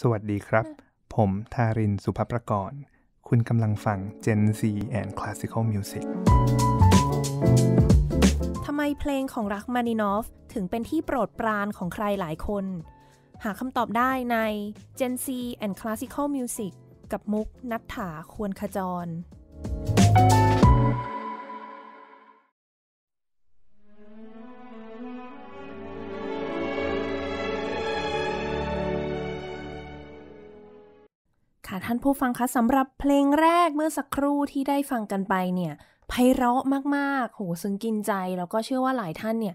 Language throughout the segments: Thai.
สวัสดีครับ ผมทาริน สุภประกรคุณกำลังฟัง Gen Z and Classical Music ทำไมเพลงของรักมานินอฟถึงเป็นที่โปรดปรานของใครหลายคน หาคำตอบได้ใน Gen Z and Classical Music กับมุกนัทถาควรขจรท่านผู้ฟังคะสำหรับเพลงแรกเมื่อสักครู่ที่ได้ฟังกันไปเนี่ยไพเราะมากๆโหซึ้งกินใจ แล้วก็เชื่อว่าหลายท่านเนี่ย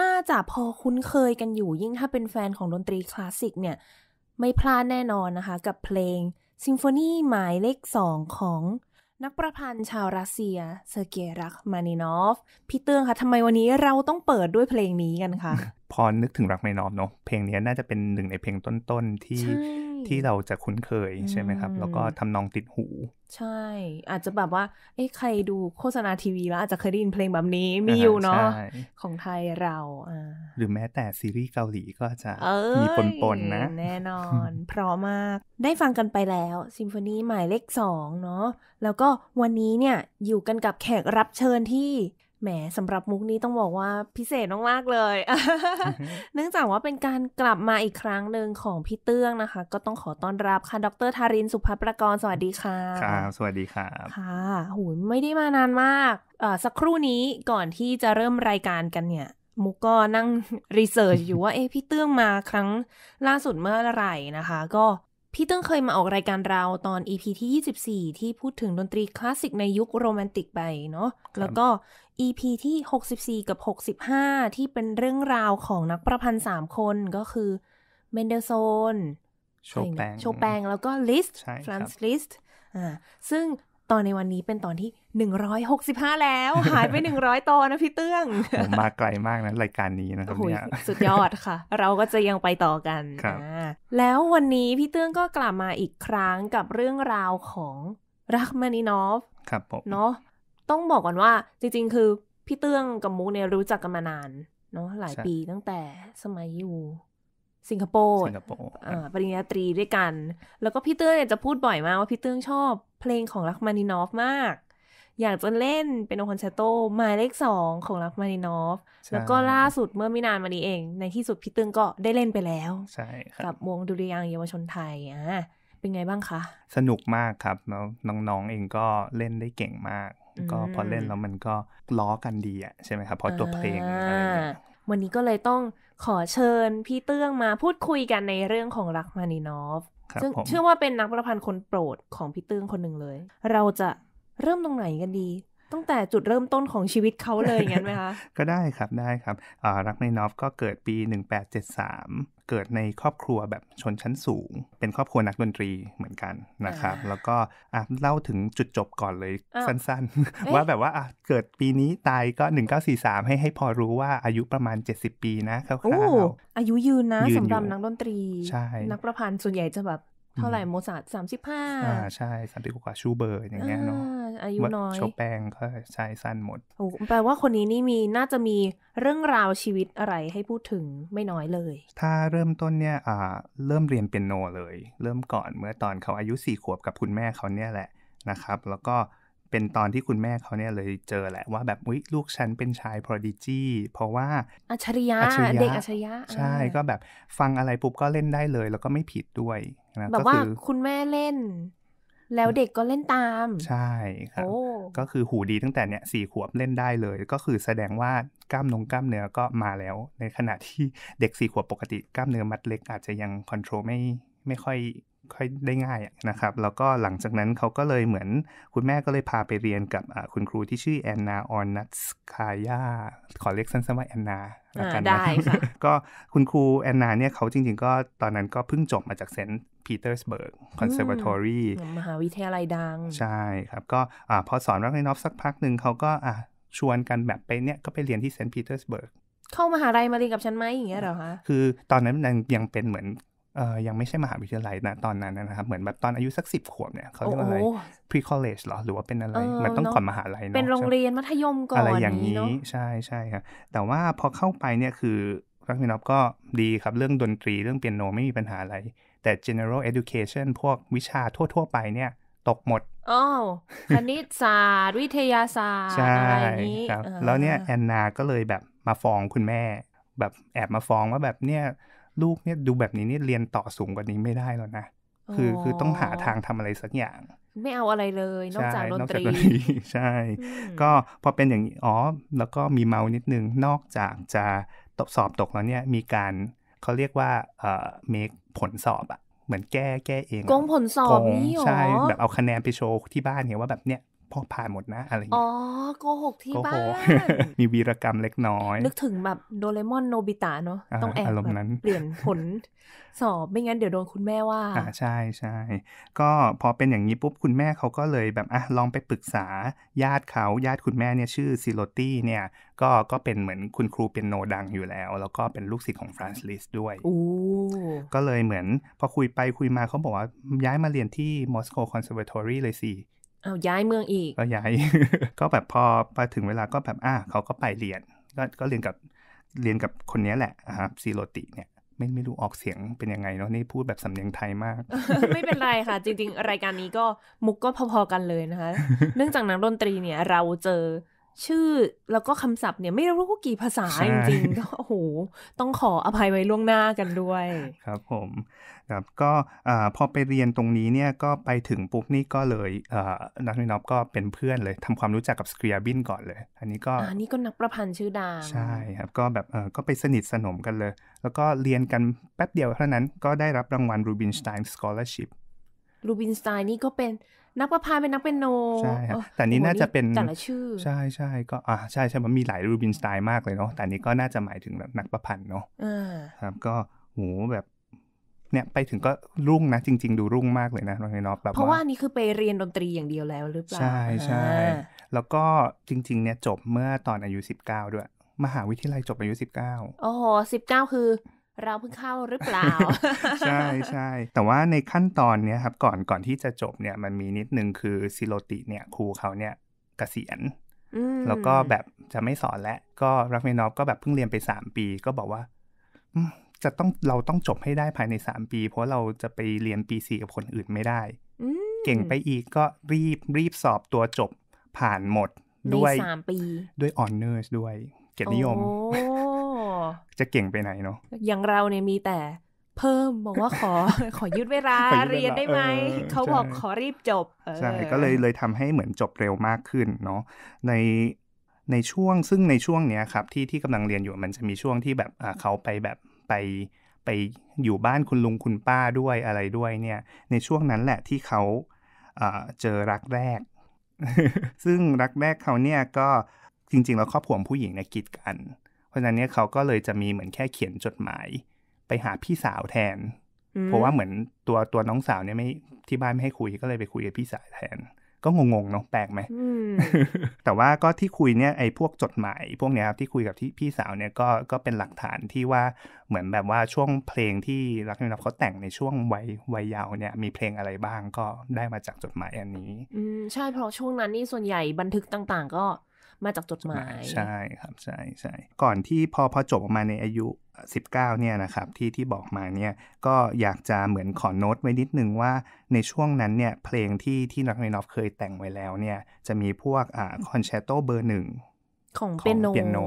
น่าจะพอคุ้นเคยกันอยู่ยิ่งถ้าเป็นแฟนของดนตรีคลาสสิกเนี่ย ไม่พลาดแน่นอนนะคะ กับเพลงซิมโฟนีหมายเลขสองของ นักประพันธ์ชาวรัสเซีย เซอร์เกย์รักมานินอฟ พี่เตืองคะทำไมวันนี้เราต้องเปิดด้วยเพลงนี้กันคะพอนึกถึงรักไม่นอมเนาะ เพลงนี้น่าจะเป็นหนึ่งในเพลงต้น ๆ ที่ที่เราจะคุ้นเคย ใช่ไหมครับ แล้วก็ทำนองติดหู ใช่ อาจจะแบบว่า เอ้ใครดูโฆษณาทีวีแล้ว อาจจะเคยได้ยินเพลงแบบนี้มีอยู่เนาะ ของไทยเรา หรือแม้แต่ซีรีส์เกาหลีก็จะ มีปนๆนนะแน่นอน เพราะมาก ได้ฟังกันไปแล้วซิมโฟนีหมายเลขสองเนาะ แล้วก็วันนี้เนี่ยอยู่กันกับแขกรับเชิญที่แหมสำหรับมุกนี้ต้องบอกว่าพิเศษมากๆเลย เนื่องจากว่าเป็นการกลับมาอีกครั้งหนึ่งของพี่เตื้องนะคะ ก็ต้องขอต้อนรับค่ะดรทารินสุภประกรสวัสดีค่ะครับสวัสดีครับ ค่ะหูไม่ได้มานานมากออสักครู่นี้ก่อนที่จะเริ่มรายการกันเนี่ยมุกก็นั่งรีเสิร์ชอยู่ว่าเอ๊พี่เตื้องมาครั้งล่าสุดเมื่อไหร่นะคะ ก็พี่เติ้งเคยมาออกรายการเราตอน EP ที่24ที่พูดถึงดนตรีคลาสสิกในยุคโรแมนติกไปเนาะแล้วก็ EP ที่ 64 กับ 65 ที่เป็นเรื่องราวของนักประพันธ์ 3 คนก็คือเมนเดลโซนโชแปงโชแปงแล้วก็ลิสต์ฟรานซ์ลิสต์อ่าซึ่งตอนในวันนี้เป็นตอนที่ 165 แล้ว หายไป 100 ตอนนะพี่เตื้องมมาไกลมากนะ รายการนี้นะครับเนี่ยสุดยอดค่ะ เราก็จะยังไปต่อกันแล้ววันนี้พี่เตื้องก็กลับมาอีกครั้งกับเรื่องราวของรักมานินอฟครับ ผมเนาะต้องบอกก่อนว่าจริงๆ คือ พี่เตื้องกับมุกเนี่ยรู้จักกันมานานเนาะหลายปีตั้งแต่สมัยอยู่ สิงคโปร์ปรปริญญาตรีด้วยกัน แล้วก็พี่เตื้องเนี่ยจะพูดบ่อยมากว่าพี่เตื้องชอบเพลงของรักมานินอฟมาก อยากจะเล่นเป็นโอคอนแชตโต หมายเลขสองของรักมานินอฟแล้วก็ล่าสุดเมื่อไม่นานมานี้เอง ในที่สุดพี่เตื้องก็ได้เล่นไปแล้วใช่กับวงดุริยางเยาวชนไทยอ่ะเป็นไงบ้างคะ สนุกมากครับแล้วน้องๆเองก็เล่นได้เก่งมากก็พอเล่น แล้วมันก็ล้อกันดีอ่ะใช่ไหมครับเพราะตัวเพลงอะไรเงี้ยวันนี้ก็เลยต้องขอเชิญพี่เตื้องมาพูดคุยกันในเรื่องของรักมานินอฟซึ่งเชื่อว่าเป็นนักประพันธ์คนโปรดของพี่เตื้องคนหนึ่งเลย เราจะเริ่มตรงไหนกันดีตั้งแต่จุดเริ่มต้นของชีวิตเขาเลยงั้นไหมคะก็ได้ครับได้ครับรักนมนอฟก็เกิดปี 1873เกิดในครอบครัวแบบชนชั้นสูง เป็นครอบครัวนักดนตรีเหมือนกันนะครับ แล้วก็เล่าถึงจุดจบก่อนเลยสั้น ๆ ว่าแบบว่าเกิดปีนี้ตายก็ 1943 ให้ให้พอรู้ว่าอายุประมาณ 70 ปีนะคร่าวๆอายุยืนนะสำหรับนักดนตรี นักประพันธ์ส่วนใหญ่จะแบบเท่าไหร่โมซาร์ทสามสิบห้าอ่า ใช่สามสิบกว่าชูเบอร์อย่างเงี้ยเนาะอายุน้อยโชแปงก็ใช้สั้นหมดโอ้แปลว่าคนนี้นี่มีน่าจะมีเรื่องราวชีวิตอะไรให้พูดถึงไม่น้อยเลย ถ้าเริ่มต้นเนี่ยอ่า เริ่มเรียนเปียโนเลย เริ่มก่อนเมื่อตอนเขาอายุสี่ขวบกับคุณแม่เขาเนี่ยแหละนะครับ แล้วก็เป็นตอนที่คุณแม่เขาเนี่ยเลยเจอแหละว่าแบบอุ้ยลูกฉันเป็นชายพรดิจีเพราะว่าอัจฉริยะเด็กอัจฉริยะใช่ก็แบบฟังอะไรปุ๊บก็เล่นได้เลย แล้วก็ไม่ผิดด้วยนะแบบว่าคุณแม่เล่น แล้วเด็กก็เล่นตาม ใช่ครับก็คือหูดีตั้งแต่เนี่ยสี่ขวบเล่นได้เลย ก็คือแสดงว่ากล้ามนงกล้ามเนื้อก็มาแล้ว ในขณะที่เด็กสี่ขวบปกติกล้ามเนื้อมัดเล็กอาจจะยังคอนโทรลไม่ไม่ค่อยค่อยได้ง่ายนะครับแล้วก็หลังจากนั้นเขาก็เลยเหมือนคุณแม่ก็เลยพาไปเรียนกับคุณครูที่ชื่อแอนนา ออนนัสคายาขอเรียกสั้นๆว่าแอนนาแล้วกันนะก็คุณครูแอนนาเนี่ยเขาจริงๆ ก็ตอนนั้นก็เพิ่งจบมาจากเซนต์ปีเตอร์สเบิร์กคอนเซอร์วอรีมหาวิทยาลัยดังใช่ครับก็พอสอนรักในนอฟสักพักหนึ่งเขาก็ชวนกันแบบไปเนี่ยก็ไปเรียนที่เซนต์ปีเตอร์สเบิร์กเข้ามหาลัยมาเรียนกับฉันไหมอย่างเงี้ยหรอคะคือตอนนั้นยังเป็นเหมือนเอ่อยังไม่ใช่มหาวิทยาลัยนะตอนนั้นนะครับ เหมือนแบบตอนอายุสักสิบขวบเนี่ย เขาเรียกว่าอะไร pre college หรอ หรือว่าเป็นอะไร มันต้องก่อนมหาลัยเนาะเป็นโรงเรียนมัธยมก่อนอะไรอย่างนี้ ใช่ใช่ครับ แต่ว่าพอเข้าไปเนี่ย คือรักมินอฟก็ดีครับเรื่องดนตรีเรื่องเปียโน ไม่มีปัญหาอะไร แต่ general education พวกวิชาทั่ว ๆ ไปเนี่ยตกหมดอ๋อคณิตศาสตร์ วิทยาศาสตร์อะไรอย่างนี้ครับแล้วเนี่ยแอนนาก็เลยแบบมาฟ้องคุณแม่แบบแอบมาฟ้องว่าแบบเนี่ยลูกเนี่ยดูแบบนี้นี่เรียนต่อสูงกว่านี้ไม่ได้แล้วนะคือคือต้องหาทางทำอะไรสักอย่างไม่เอาอะไรเลยนอกจากดนตรีใช่ก็พอเป็นอย่างนี้อ๋อแล้วก็มีเมานิดนึงนอกจากจะตสอบตกแล้วเนี่ยมีการเขาเรียกว่าเอ่อ make ผลสอบอะเหมือนแก้แก้เองกงผลสอบนี่หรอใช่แบบเอาคะแนนไปโชว์ที่บ้านเห็นว่าแบบเนี้ยพ่อพาหมดนะ อะไรอย่างเงี้ยอ๋อโกหกที่บ้าน มีวีรกรรมเล็กน้อย นึกถึงแบบโดเรมอนโนบิตะเนาะ ต้องแอบแบบเปลี่ยนผลสอบ ไม่งั้นเดี๋ยวโดนคุณแม่ว่า อ่า ใช่ใช่ ก็พอเป็นอย่างนี้ปุ๊บ คุณแม่เขาก็เลยแบบ อ่ะ ลองไปปรึกษาญาติเขาญาติคุณแม่เนี่ยชื่อซิโรตี้เนี่ย ก็ก็เป็นเหมือนคุณครูเป็นโนดังอยู่แล้ว แล้วก็เป็นลูกศิษย์ของฟรานซิลิสด้วยก็เลยเหมือน พอคุยไปคุยมาเขาบอกว่าย้ายมาเรียนที่มอสโกคอนเสิร์ตทอรี่เลยสิเอาย้ายเมืองอีก ก็ย้ายก็แบบพอไปถึงเวลาก็แบบอ่ะเขาก็ไปเรียนก็ก็เรียนกับเรียนกับคนนี้แหละครับซีโรติเนี่ย ไม่ไม่รู้ออกเสียงเป็นยังไงเนาะนี่พูดแบบสำเนียงไทยมาก ไม่เป็นไรค่ะ จริงๆ รายการนี้ก็มุกก็พอ ๆกันเลยนะคะเนื่องจากนักดนตรีเนี่ย เราเจอชื่อแล้วก็คำศัพท์เนี่ยไม่รู้กี่ภาษาจริงๆก็โอ้โหต้องขออภัยไว้ล่วงหน้ากันด้วย ครับผมครับก็พอไปเรียนตรงนี้เนี่ยก็ไปถึงปุ๊บนี่ก็เลยนักนินอบก็เป็นเพื่อนเลยทำความรู้จักกับสเรียบินก่อนเลยอันนี้ก็อันนี้ก็นักประพันธ์ชื่อดังใช่ครับก็แบบก็ไปสนิทสนมกันเลย แล้วก็เรียนกันแป๊บเดียวเท่านั้นก็ได้รับรางวัลรูบินสไตน์สกอลาร์ชิพรูบินสไตน์นี่ก็เป็นนักประพันธ์เป็นนักเป็นโนใช่ครับแต่นี้น่าจะเป็นแต่ละชื่อ ใช่ใช่ก็อ่าใช่ใช่มันมีหลายรูบินสไตน์มากเลยเนาะแต่นี้ก็น่าจะหมายถึงแบบนักประพันธ์เนาะครับก็โหแบบเนี่ย ไปถึงก็รุ่งนะ จริง ๆ ดูรุ่งมากเลยนะน้องนอปแบบเพราะว่านี่คือไปเรียนดนตรีอย่างเดียวแล้วหรือเปล่าใช่ใช่แล้วก็จริง ๆ เนี่ยจบเมื่อตอนอายุ 19 ด้วย มหาวิทยาลัยจบอายุ 19โอ้โห19 คือเราเพิ่งเข้าหรือเปล่า ใช่ใช่แต่ว่าในขั้นตอนเนี้ยครับ ก่อนก่อนที่จะจบเนี่ยมันมีนิดนึงคือซิโรติเนี่ย ครูเขาเนี่ยกเกษียณแล้วก็แบบจะไม่สอนแล้ว ก็รักเมนอฟก็แบบเพิ่งเรียนไปสามปีก็บอกว่าจะต้องเราต้องจบให้ได้ภายในสามปี เพราะเราจะไปเรียนปีสี่กับคนอื่นไม่ได้เก่งไปอีกก็รีบรีบสอบตัวจบผ่านหมดด้วยสามปีด้วยออนเนอร์ด้วยเกียรตินิยมจะเก่งไปไหนเนาะ อย่างเราเนี่ยมีแต่เพิ่มบอกว่าขอ ขอยืดเวลา เรียนได้ไหม เขาบอกขอรีบจบใช่ก็เลยเลยทำให้เหมือนจบเร็วมากขึ้นเนาะ ในในช่วงซึ่งในช่วงเนี้ยครับที่ที่กำลังเรียนอยู่มันจะมีช่วงที่แบบเขาไปแบบไปไปอยู่บ้านคุณลุงคุณป้าด้วยอะไรด้วยเนี่ยในช่วงนั้นแหละที่เขาเจอรักแรก ซึ่งรักแรกเขาเนี่ยก็จริงๆ แล้วครอบครัวผู้หญิงเนี่ยกีดกันราะฉะนั้นเนี่ยเขาก็เลยจะมีเหมือนแค่เขียนจดหมาย ไปหาพี่สาวแทน เพราะว่าเหมือนตัวตัวน้องสาวเนี่ยไม่ที่บ้านไม่ให้คุยก็เลยไปคุยกับพี่สาวแทน ก็งงๆเนาะแปลกไหมแต่ว่าก็ที่คุยเนี่ยไอ้พวกจดหมายพวกเนี้ยครับที่คุยกับที่พี่สาวเนี่ยก็ก็เป็นหลักฐานที่ว่าเหมือนแบบว่าช่วงเพลงที่รักนิรับเขาแต่งในช่วงวัยวัยยาวเนี่ย มีเพลงอะไรบ้างก็ได้มาจากจดหมายอันนี้อืมใช่เพราะช่วงนั้นนี่ส่วนใหญ่บันทึกต่างๆ ก็มาจากจดหมายใช่ครับใช่ใช่ก่อนที่พอพอจบออกมาในอายุ 19 เนี่ยนะครับ ที่ที่บอกมาเนี่ยก็อยากจะเหมือนขอโน้ตไว้นิดนึงว่าในช่วงนั้นเนี่ยเพลงที่ที่นักเรียนอฟเคยแต่งไว้แล้วเนี่ยจะมีพวกอ่าคอนแชตโตเบอร์หนึ่งของเปียโนโน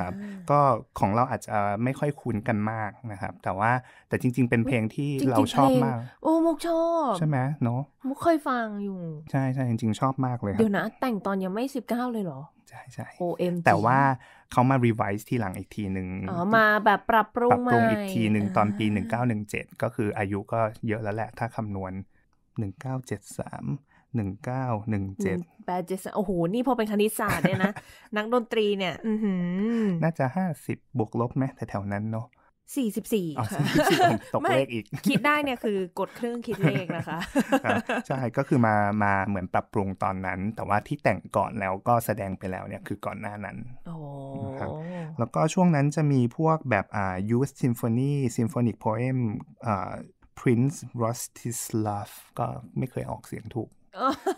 ครับ ก็ของเราอาจจะไม่ค่อยคุ้นกันมากนะครับ แต่ว่าแต่จริงๆเป็นเพลงที่เราชอบมาก โอ้มุกชอบ ใช่ไหมเนาะมุกเคยฟังอยู่ ใช่ใช่จริงๆชอบมากเลยเดี๋ยวนะแต่งตอนยังไม่สิบเก้าเลยเหรอช่ใช่ OMG แต่ว่าเขามารีไวซ์ทีหลังอีกทีหนึ่งอ๋อ มาแบบปรับปรุงปรับปรุงอีกทีหนึ่งตอนปี 1917 ก็คืออายุก็เยอะแล้วแหละ ถ้าคำนวณ 1973 1917แปดเจ็ดโอ้โหนี่พอเป็นคณิตศาสตร์เนี่ยนะ นักดนตรีเนี่ยน่าจะ 50บวกลบไหมแถวๆนั้นเนาะสี่สิบสี่ตกเลขอีก คิดได้เนี่ยคือกดเครื่องคิดเลขนะคะ ใช่ ก็คือมามาเหมือนปรับปรุงตอนนั้น แต่ว่าที่แต่งก่อนแล้วก็แสดงไปแล้วเนี่ยคือก่อนหน้านั้นครับแล้วก็ช่วงนั้นจะมีพวกแบบอ่า Youth Symphony Symphonic Poem อ่า Prince Rostislav ก็ไม่เคยออกเสียงถูก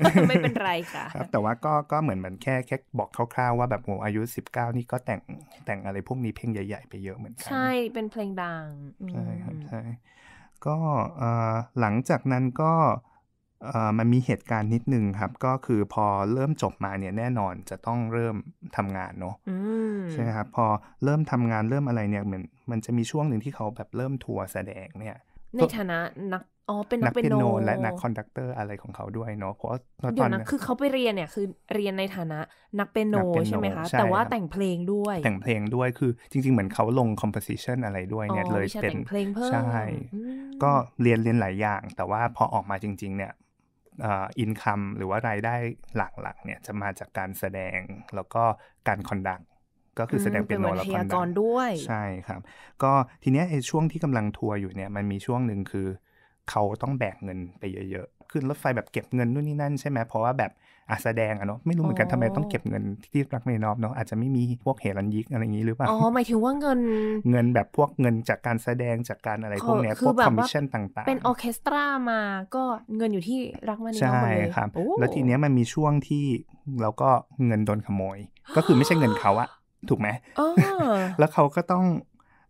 ไม่เป็นไรค่ะครับแต่ว่าก็ก็เหมือนมันแค่แค่บอกคร่าวๆว่า แบบโอ้อายุ 19 นี่ ก็แต่งแต่งอะไร พวกนี้เพลงใหญ่ๆไปเยอะเหมือนกัน ใช่เป็นเพลงดังใช่ครับใช่ก็หลังจากนั้นก็มันมีเหตุการณ์นิดนึงครับ ก็คือพอเริ่มจบมาเนี่ยแน่นอนจะต้องเริ่มทำงานเนาะใช่ไหมครับ พอเริ่มทำงานเริ่มอะไรเนี่ยเหมือน มันจะมีช่วงหนึ่งที่เขาแบบเริ่มทัวร์แสดงเนี่ยในฐานะนักอ๋อเป็นนักเปียโนและนักคอนดักเตอร์อะไรของเขาด้วยเนาะเพราะตอนนั้นคือเขาไปเรียนเนี่ยคือเรียนในฐานะนักเปียโนใช่ไหมคะแต่ว่าแต่งเพลงด้วยแต่งเพลงด้วยคือจริง ๆเหมือนเขาลงคอมโพสิชันอะไรด้วยเนี่ยเลยเป็นเพลงเพิ่มใช่ ก็เรียนเรียนหลายอย่าง แต่ว่าพอออกมาจริงๆเนี่ยอินคัมหรือว่ารายได้หลักๆเนี่ยจะมาจากการแสดงแล้วก็การคอนดักก็คือแสดงเป็นโนล้อกดังด้วยใช่ครับ ก็ทีเนี้ยช่วงที่กำลังทัวร์อยู่เนี่ยมันมีช่วงหนึ่งคือเขาต้องแบกเงินไปเยอะๆขึ้นรถไฟแบบเก็บเงินนู่นนี่นั่นใช่ไหมเพราะว่าแบบอ่ะแสดงอะเนาะไม่รู้เหมือนกันทำไมต้องเก็บเงินที่รักไมนอบเนาะอาจจะไม่มีพวกเฮรันยิกอะไรอย่างนี้หรือเปล่าอ๋อหมายถึงว่าเงินเงินแบบพวกเงินจากการแสดงจากการอะไรพวกเนี้ยพวกคอมมิชชั่นต่างๆเป็นออเคสตรามาก็เงินอยู่ที่รักไมนอบใช่ครับแล้วทีเนี้ยมันมีช่วงที่แล้วก็เงินโดนขโมย ก็คือไม่ใช่เงินเขาอะถูกไหม แล้วเขาก็ต้อง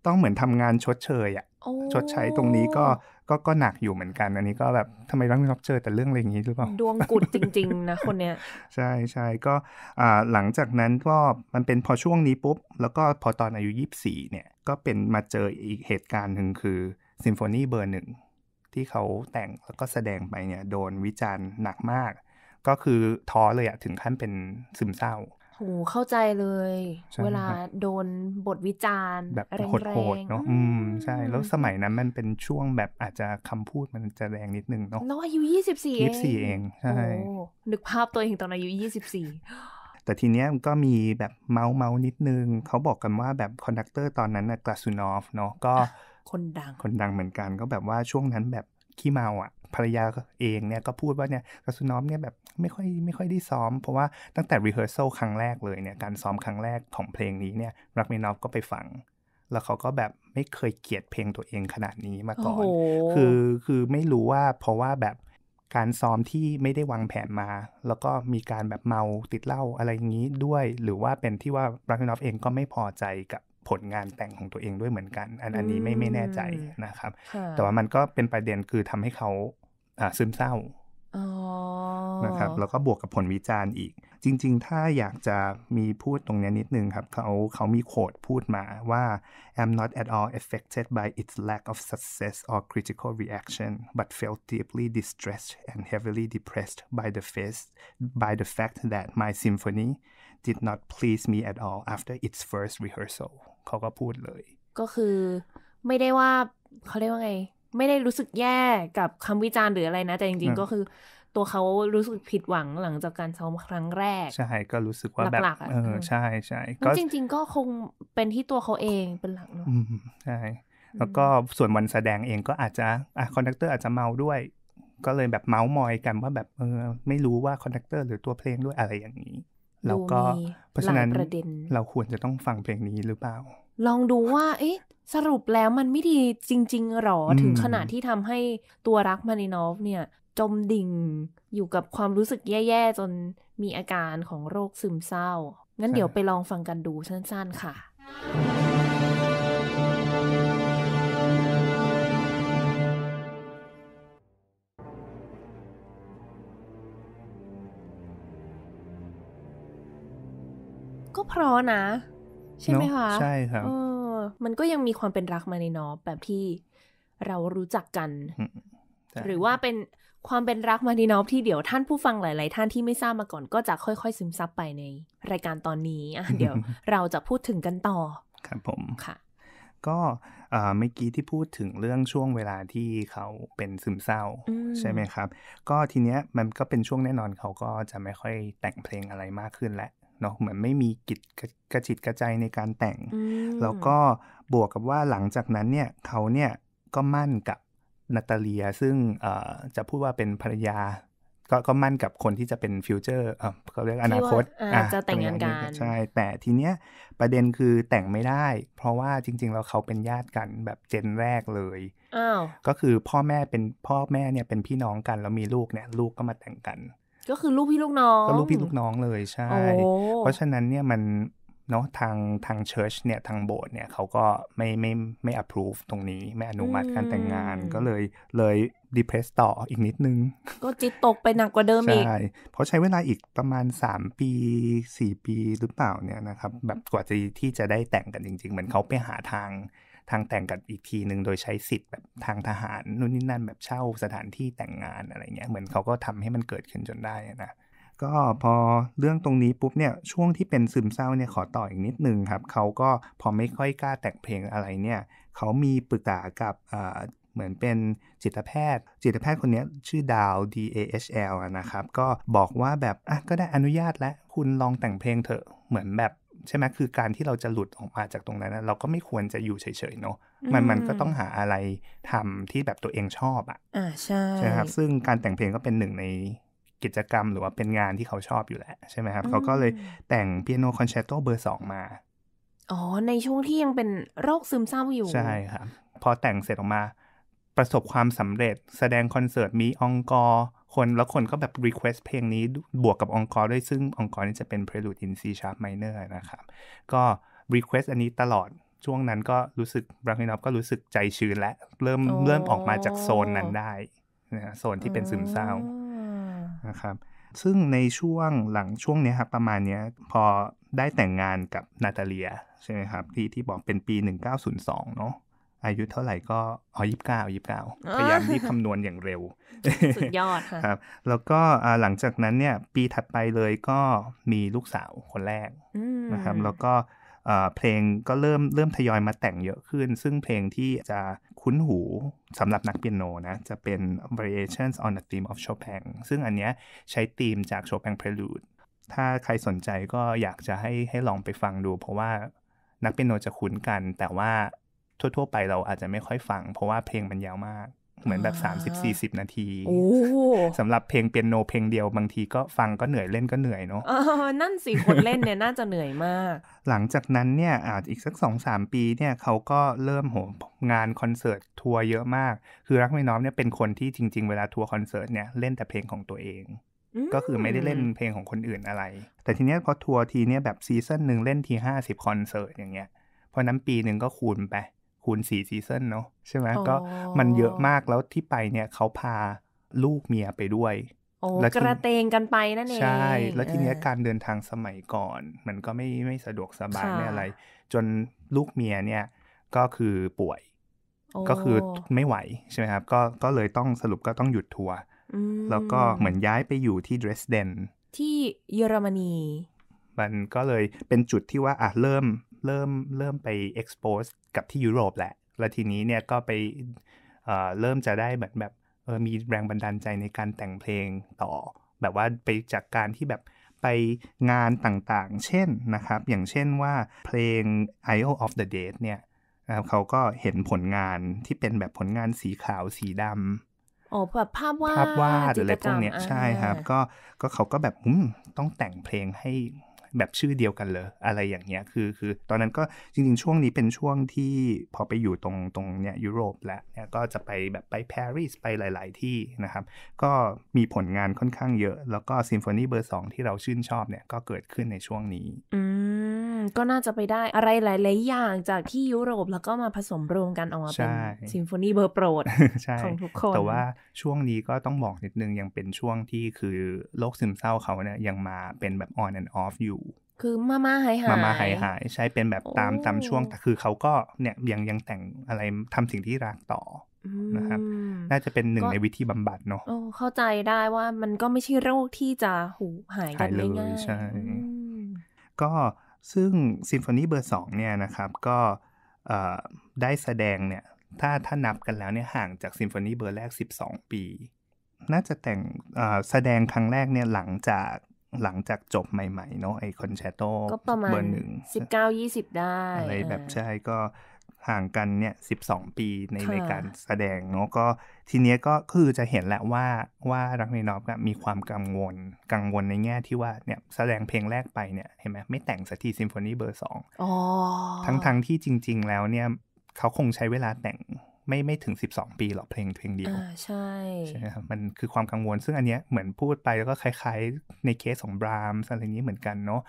ต้องเหมือนทำงานชดเชยอะชดใช้ตรงนี้ก็ก็ก็หนักอยู่เหมือนกันอันนี้ก็แบบทำไมต้องรับเจอแต่เรื่องอะไรอย่างนี้หรือเปล่า ดวงกุดจริง ๆ นะ คนเนี้ย ใช่ใช่ก็หลังจากนั้นก็มันเป็นพอช่วงนี้ปุ๊บ แล้วก็พอตอนอายุยี่สี่เนี่ยก็เป็นมาเจออีกเหตุการณ์หนึ่งคือซิมโฟนีเบอร์หนึ่งที่เขาแต่งแล้วก็แสดงไปเนี่ยโดนวิจารณ์หนักมาก ก็คือท้อเลยอะถึงขั้นเป็นซึมเศร้าโหเข้าใจเลยเวลาโดนบทวิจารณ์แบบโหดๆเนาะอืมใช่แล้วสมัยนั้นมันเป็นช่วงแบบอาจจะคำพูดมันจะแรงนิดนึงเนาะน้องอายุยี่สิบสี่ยี่สี่เองใช่นึกภาพตัวเองตอนอายุยี่สิบสี่แต่ทีเนี้ยก็มีแบบเมาส์เมาส์นิดนึง เขาบอกกันว่าแบบคอนดักเตอร์ตอนนั้นนะกลาสุนอฟเนาะก็คนดังคนดังเหมือนกัน ก็แบบว่าช่วงนั้นแบบขี้เมาอ่ะภรรยาเองเนี่ยก็พูดว่าเนี่ยกัสุนอมเนี่ยแบบ ไม่ค่อย ไม่ค่อยได้ซ้อมเพราะว่าตั้งแต่รีเฮอร์เซลครั้งแรกเลยเนี่ยการซ้อมครั้งแรกของเพลงนี้เนี่ยรักมินอฟก็ไปฟัง แล้วเขาก็แบบไม่เคยเกลียดเพลงตัวเองขนาดนี้มาก่อน คือคือไม่รู้ว่าเพราะว่าแบบการซ้อมที่ไม่ได้วางแผนมา แล้วก็มีการแบบเมาติดเหล้าอะไรอย่างนี้ด้วย หรือว่าเป็นที่ว่ารักมินอฟเองก็ไม่พอใจกับผลงานแต่งของตัวเองด้วยเหมือนกัน อันอันนี้ไม่ไม่แน่ใจนะครับ แต่ว่ามันก็เป็นประเด็นคือทำให้เขาซึมเศร้านะครับแล้วก็บวกกับผลวิจารณ์อีก จริง ๆถ้าอยากจะมีพูดตรงนี้นิดนึงครับเขาเขามีโคดพูดมาว่า I'm not at all affected by its lack of success or critical reaction but felt deeply distressed and heavily depressed by the face by the fact that my symphony did not please me at all after its first rehearsal เขาก็พูดเลย ก็คือไม่ได้ว่าเขาเรียกว่าไงไม่ได้รู้สึกแย่กับคำวิจารณ์หรืออะไรนะ แต่จริงๆก็คือ ตัวเขารู้สึกผิดหวังหลังจากการซ้อมครั้งแรกใช่ก็รู้สึกว่าแบบเออใช่ใช่ก็จริงๆ ก็คงเป็นที่ตัวเขาเองเป็นหลักเนาะใช่แล้วก็ส่วนวันแสดงเองก็อาจจะอ่ะคอนดักเตอร์อาจจะเมาด้วยก็เลยแบบเมาส์มอยกันว่าแบบเออไม่รู้ว่าคอนดักเตอร์หรือตัวเพลงด้วยอะไรอย่างนี้แล้วก็เพราะฉะนั้นเราควรจะต้องฟังเพลงนี้หรือเปล่าลองดูว่า เอ๊ะ สรุปแล้วมันไม่ดี จริงๆ หรอถึงขนาดที่ทำให้ตัวรักมานินอฟเนี่ย จมดิ่ง อยู่กับความรู้สึกแย่ๆ จนมีอาการของโรคซึมเศร้า งั้นเดี๋ยวไปลองฟังกันดูสั้นๆค่ะ ก็เพราะนะใช่ไหมคะ ใช่ครับมันก็ยังมีความเป็นรักมาในนอแบบที่เรารู้จักกัน หรือว่าเป็นความเป็นรักมาในนอฟที่เดี๋ยวท่านผู้ฟังหลาย ๆ ท่านที่ไม่ทราบมาก่อน ก็จะค่อย ๆ ซึมซับไปในรายการตอนนี้ อ่ะเดี๋ยวเราจะพูดถึงกันต่อ ครับผม ค่ะ ก็เมื่อกี้ที่พูดถึงเรื่องช่วงเวลาที่เขาเป็นซึมเศร้าใช่ไหมครับ ก็ทีเนี้ยมันก็เป็นช่วงแน่นอนเขาก็จะไม่ค่อยแต่งเพลงอะไรมากขึ้นแล้วเนาะเหมือนไม่มีกิจกระจิตกระใจในการแต่ง แล้วก็บวกกับว่าหลังจากนั้นเนี่ยเขาเนี่ยก็มั่นกับนาตาเลียซึ่งจะพูดว่าเป็นภรรยา ก็ก็มั่นกับคนที่จะเป็นฟิวเจอร์เขาเรียกอนาคตอาจจะแต่งงานกันใช่ แต่ทีเนี้ยประเด็นคือแต่งไม่ได้ เพราะว่าจริง ๆ เราเขาเป็นญาติกันแบบเจนแรกเลย อ้าวก็คือพ่อแม่เป็นพ่อแม่เนี่ยเป็นพี่น้องกันแล้วมีลูกเนี่ยลูกก็มาแต่งกันก็คือลูกพี่ลูกน้อง ก็ลูกพี่ลูกน้องเลยใช่ เพราะฉะนั้นเนี่ยมันเนาะทางทางเชิร์ชเนี่ย ทางโบสถ์เนี่ยเขาก็ไม่ไม่ไม่ approve ตรงนี้ไม่อนุมัติการแต่งงาน ก็เลยเลยดีเพรสต่ออีกนิดนึงก็จิตตกไปหนักกว่าเดิม อีกใช่เพราะใช้เวลาอีกประมาณ 3 ปี 4 ปีหรือเปล่าเนี่ยนะครับ แบบกว่าจะที่จะได้แต่งกันจริงๆเหมือนเขาไปหาทางทางแต่งกันอีกทีหนึ่งโดยใช้สิทธิ์แบบทางทหารนู่นนี่นั่นแบบเช่าสถานที่แต่งงานอะไรเงี้ยเหมือนเขาก็ทำให้มันเกิดขึ้นจนได้นะก็พอเรื่องตรงนี้ปุ๊บเนี่ยช่วงที่เป็นซึมเศร้าเนี่ยขอต่ออีกนิดนึงครับเขาก็พอไม่ค่อยกล้าแต่งเพลงอะไรเนี่ยเขามีปรึกษากับเหมือนเป็นจิตแพทย์ จิตแพทย์คนนี้ชื่อดาว D A H L นะครับก็บอกว่าแบบอ่ะก็ได้อนุญาตแล้วคุณลองแต่งเพลงเถอะเหมือนแบบใช่ไหมคือการที่เราจะหลุดออกมาจากตรงนั้นเราก็ไม่ควรจะอยู่เฉยๆเนาะมันมันก็ต้องหาอะไรทำที่แบบตัวเองชอบอ่ะอ่าใช่ใช่ครับซึ่งการแต่งเพลงก็เป็นหนึ่งในกิจกรรมหรือว่าเป็นงานที่เขาชอบอยู่แล้วใช่ไหมครับ เขาก็เลยแต่งเปียโนคอนแชตโตเบอร์สองมา อ๋อ ในช่วงที่ยังเป็นโรคซึมเศร้าอยู่ ใช่ครับ พอแต่งเสร็จออกมา ประสบความสำเร็จแสดงคอนเสิร์ตมีองกอรคนแล้วคนก็แบบ request เพลงนี้บวกกับองค์กรด้วย ซึ่งองค์กรนี้จะเป็น Prelude in C sharp minor นะครับ ก็ request อันนี้ตลอดช่วงนั้นก็รู้สึก บรังนอก็รู้สึกใจชื้นและเริ่มเริ่มออกมาจากโซนนั้นได้นะโซนที่เป็นซึมเศร้านะครับซึ่งในช่วงหลังช่วงนี้ครับประมาณนี้พอได้แต่งงานกับนาตาเลียใช่ไหมครับที่ที่บอกเป็นปี 1902เนาะอายุเท่าไหร่ก็อ๋อยี่สิบเก้ายี่สิบเก้าพยายามที่คำนวณอย่างเร็ว สุดยอดค่ะครับแล้วก็หลังจากนั้นเนี่ยปีถัดไปเลยก็มีลูกสาวคนแรกนะครับแล้วก็เพลงก็เริ่มเริ่มทยอยมาแต่งเยอะขึ้น ซึ่งเพลงที่จะคุ้นหูสำหรับนักเปียโนนะจะเป็น variations on the theme of Chopin ซึ่งอันเนี้ยใช้ธีมจาก Chopin Prelude ถ้าใครสนใจก็อยากจะให้ให้ลองไปฟังดู เพราะว่า นักเปียโนจะคุ้นกัน แต่ว่าทั่วๆไปเราอาจจะไม่ค่อยฟัง เพราะว่าเพลงมันยาวมาก เหมือนแบบ 30-40 นาทีสำหรับเพลงเปียโนเพลงเดียวบางทีก็ฟังก็เหนื่อยเล่นก็เหนื่อยเนาะนั่นสิคนเล่นเนี่ยน่าจะเหนื่อยมาก หลังจากนั้นเนี่ยอาจอีกสัก 2-3 ปีเนี่ยเขาก็เริ่มโหงานคอนเสิร์ตทัวร์เยอะมาก คือรักไม่น้อมเนี่ยเป็นคนที่จริงๆ เวลาทัวร์คอนเสิร์ตเนี่ยเล่นแต่เพลงของตัวเอง ก็คือไม่ได้เล่นเพลงของคนอื่นอะไรแต่ทีเนี้ยพอทัวร์ทีเนี้ยแบบซีซั่นหนึ่งเล่นทีห้าสิบคอนเสิร์ตอย่างเงี้ยเพราะนั้นปีหนึ่งก็คูณไปคูณสี่ซีซันเนาะใช่ไหมก็มันเยอะมากแล้วที่ไปเนี่ยเขาพาลูกเมียไปด้วยแล้วกระเตงกันไปนั่นเอง ใช่ แล้วทีเนี้ยการเดินทางสมัยก่อน มันก็ไม่ไม่สะดวกสบายไม่อะไร จนลูกเมียเนี่ย ก็คือป่วย ก็คือไม่ไหวใช่ไหมครับ ก็ก็เลยต้องสรุปก็ต้องหยุดทัวร์แล้วก็เหมือนย้ายไปอยู่ที่เดรสเดนที่เยอรมนี มันก็เลยเป็นจุดที่ว่าอ่ะเริ่มเริ่มเริ่มไป expose กับที่ยุโรปแหละ แล้วทีนี้เนี่ยก็ไปเเริ่มจะได้เหมือนแบบเออมีแรงบันดาลใจในการแต่งเพลงต่อ แบบว่าไปจากการที่แบบไปงานต่างๆ เช่นนะครับ อย่างเช่นว่าเพลง i O of the Dead เนี่ยนะครับเขาก็เห็นผลงานที่เป็นแบบผลงานสีขาวสีดำอ๋อ แบบภาพวาดภาพวาดอะไรพวกเนี้ยใช่ครับก็ก็เขาก็แบบต้องแต่งเพลงให้แบบชื่อเดียวกันเลยอะไรอย่างเงี้ยคือ คือตอนนั้นก็จริงๆ ช่วงนี้เป็นช่วงที่พอไปอยู่ตรงตรงเนี้ยยุโรปแล้วเนี่ยก็จะไปแบบไปปารีสไปหลายๆที่นะครับ ก็มีผลงานค่อนข้างเยอะ แล้วก็ซิมโฟนีเบอร์สองที่เราชื่นชอบเนี่ย ก็เกิดขึ้นในช่วงนี้อืมก็น่าจะไปได้อะไรหลายๆอย่างจากที่ยุโรปแล้วก็มาผสมรวมกันออกมาเป็นซิมโฟนีเบอร์โปรดของทุกคน แต่ว่าช่วงนี้ก็ต้องบอกนิดนึงยังเป็นช่วงที่คือโรคซึมเศร้าเขาเนี่ยยังมาเป็นแบบ on and off อยู่คือมามาหายหายมามาหายหาย ใช้เป็นแบบตามตามช่วงแต่คือเขาก็เนี่ยยังยังแต่งอะไรทำสิ่งที่รักต่อนะครับน่าจะเป็นหนึ่งในวิธีบำบัดเนาะเข้าใจได้ว่ามันก็ไม่ใช่ โรคที่จะหูหายกันง่ายใช่ก็ซึ่งซิมโฟนีเบอร์สองเนี่ยนะครับก็ได้แสดงเนี่ยถ้าถ้านับกันแล้วเนี่ยห่างจากซิมโฟนีเบอร์แรก 12 ปี น่าจะแต่งแสดง ครั้งแรกเนี่ยหลังจากหลังจากจบใหม่ ๆ เนาะไอคอนแชตโตก็ประมาณเบอร์หนึ่งสิบเก้ายี่สิบได้อะไรแบบใช่ก็ห่างกันเนี่ยสิบสองปีในในการแสดงเนาะก็ทีเนี้ยก็คือจะเห็นแหละว่าว่ารักในนอฟมีความกังวล กังวลในแง่ที่ว่าเนี่ย แสดงเพลงแรกไปเนี่ย เห็นไหมไม่แต่งสักทีซิมโฟนีเบอร์สองทั้งทั้งที่จริง ๆ แล้วเนี่ยเขาคงใช้เวลาแต่งไม่ไม่ถึง 12 ปีหรอกเพลงเพลงเดียวใช่ใช่ไหมครับมันคือความกังวลซึ่งอันเนี้ยเหมือนพูดไปแล้วก็คล้าย ๆ ในเคสของบรามอะไรนี้เหมือนกันเนาะ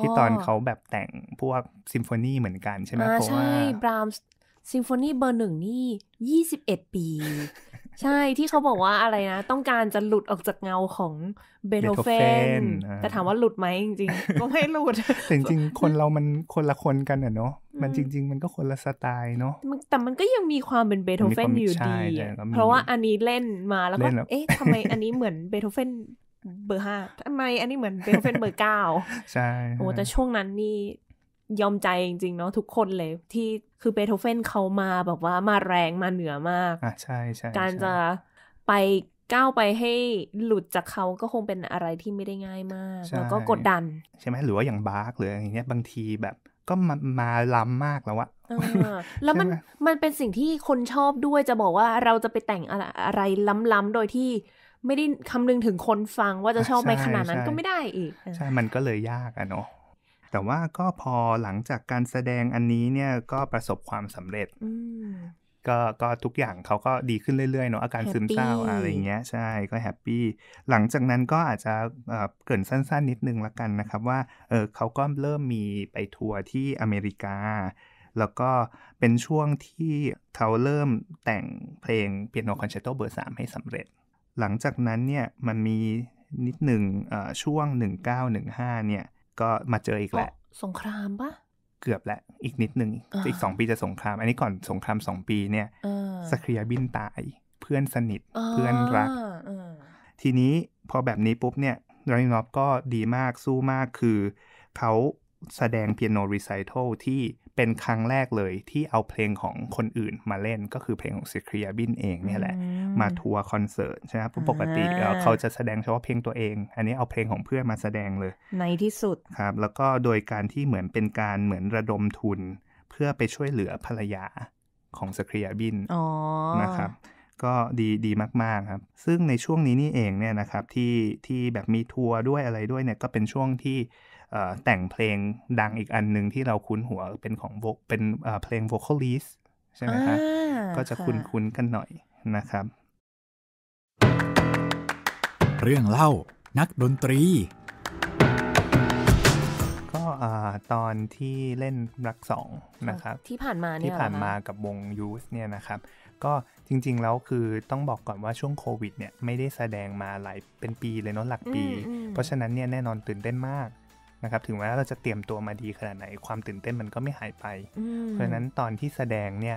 ที่ตอนเขาแบบแต่งพวกซิมโฟนีเหมือนกันใช่ไหมเพราะว่าบรามซิมโฟนีเบอร์หนึ่งนี่ 21 ปีใช่ ที่เขาบอกว่าอะไรนะ ต้องการจะหลุดออกจากเงาของเบโธเฟน แต่ถามว่าหลุดไหมจริงๆก็ไม่หลุดแต่จริงๆ คนเรามันคนละคนกันเนาะมันจริง ๆ มันก็คนละสไตล์เนาะแต่มันก็ยังมีความเป็นเบโธเฟนอยู่ดีเพราะว่าอันนี้เล่นมาแล้วก็ เอ๊ะทำไมอันนี้เหมือนเบโธเฟน เบอร์ห้าทำไมอันนี้เหมือนเบโธเฟนเบอร์เก้าใช่โอ้แต่ช่วงนั้นนี่ยอมใจจริง ๆ เนาะ ทุกคนเลยที่คือเบโธเฟนเขามาแบบว่ามาแรงมาเหนือมากอ่ะใช่ใช่การจะไปก้าวไปให้หลุดจากเขาก็คงเป็นอะไรที่ไม่ได้ง่ายมาก แล้วก็กดดัน ใช่ไหมหรือว่าอย่างบาร์กหรือ อย่างเงี้ยบางทีแบบก็มามาล้ำมากแล้วอะแล้วมัน มันเป็นสิ่งที่คนชอบด้วยจะบอกว่าเราจะไปแต่งอะไรล้ำๆโดยที่ไม่ได้คำนึงถึงคนฟังว่าจะชอบไปขนาดนั้นก็ไม่ได้อีกใช่มันก็เลยยากอะเนาะแต่ว่าก็พอหลังจากการแสดงอันนี้เนี่ย ก็ประสบความสำเร็จก็ก็ทุกอย่างเขาก็ดีขึ้นเรื่อย ๆ เนาะอาการ happy. ซึมเศร้า อะไรเงี้ยใช่ ก็แฮปปี้หลังจากนั้นก็อาจจะเกินสั้นๆนิดนึงละกันนะครับ ว่าเออเขาก็เริ่มมีไปทัวร์ที่อเมริกา แล้วก็เป็นช่วงที่เขาเริ่มแต่งเพลงเปียโนคอนแชตโตเบอร์สามให้สำเร็จหลังจากนั้นเนี่ยมันมีนิดหนึ่งช่วง 1915เนี่ยก็มาเจออีกแหละ สงครามปะเกือบแหละอีกนิดหนึ่งอีกสองปีจะสงคราม อันนี้ก่อนสงครามสองปีเนี่ยสครียบินตาย เพื่อนสนิทเพื่อนรัก ทีนี้พอแบบนี้ปุ๊บเนี่ยดรินอฟก็ดีมากสู้มากคือเขาแสดงเปียโนรีไซเคิลที่เป็นครั้งแรกเลยที่เอาเพลงของคนอื่นมาเล่นก็คือเพลงของซิครียบินเองเนี่ยแหละมาทัวร์คอนเสิร์ตใช่ไหมปกติเขาจะแสดงเฉพาะเพลงตัวเอง อันนี้เอาเพลงของเพื่อนมาแสดงเลย ในที่สุดครับแล้วก็โดยการที่เหมือนเป็นการเหมือนระดมทุนเพื่อไปช่วยเหลือภรรยาของสครียบินนะครับก็ดีดีมากๆครับ ซึ่งในช่วงนี้นี่เองเนี่ยนะครับที่ที่แบบมีทัวร์ด้วยอะไรด้วยเนี่ยก็เป็นช่วงที่แต่งเพลงดังอีกอันหนึ่งที่เราคุ้นหัวเป็นของเป็นเพลง vocalist ใช่ไหมคะ ก็จะคุ้นๆกันหน่อยนะครับ เรื่องเล่านักดนตรี ก็ตอนที่เล่นรักสองนะครับที่ผ่านมาเนี่ยที่ผ่านมากับวงยูสเนี่ยนะครับก็จริงๆแล้วคือต้องบอกก่อนว่าช่วงโควิดเนี่ยไม่ได้แสดงมาหลายเป็นปีเลยเนาะหลักปี เพราะฉะนั้นเนี่ยแน่นอนตื่นเต้นมากนะครับถึงแม้เราจะเตรียมตัวมาดีขนาดไหน ความตื่นเต้นมันก็ไม่หายไป เพราะฉะนั้นตอนที่แสดงเนี่ย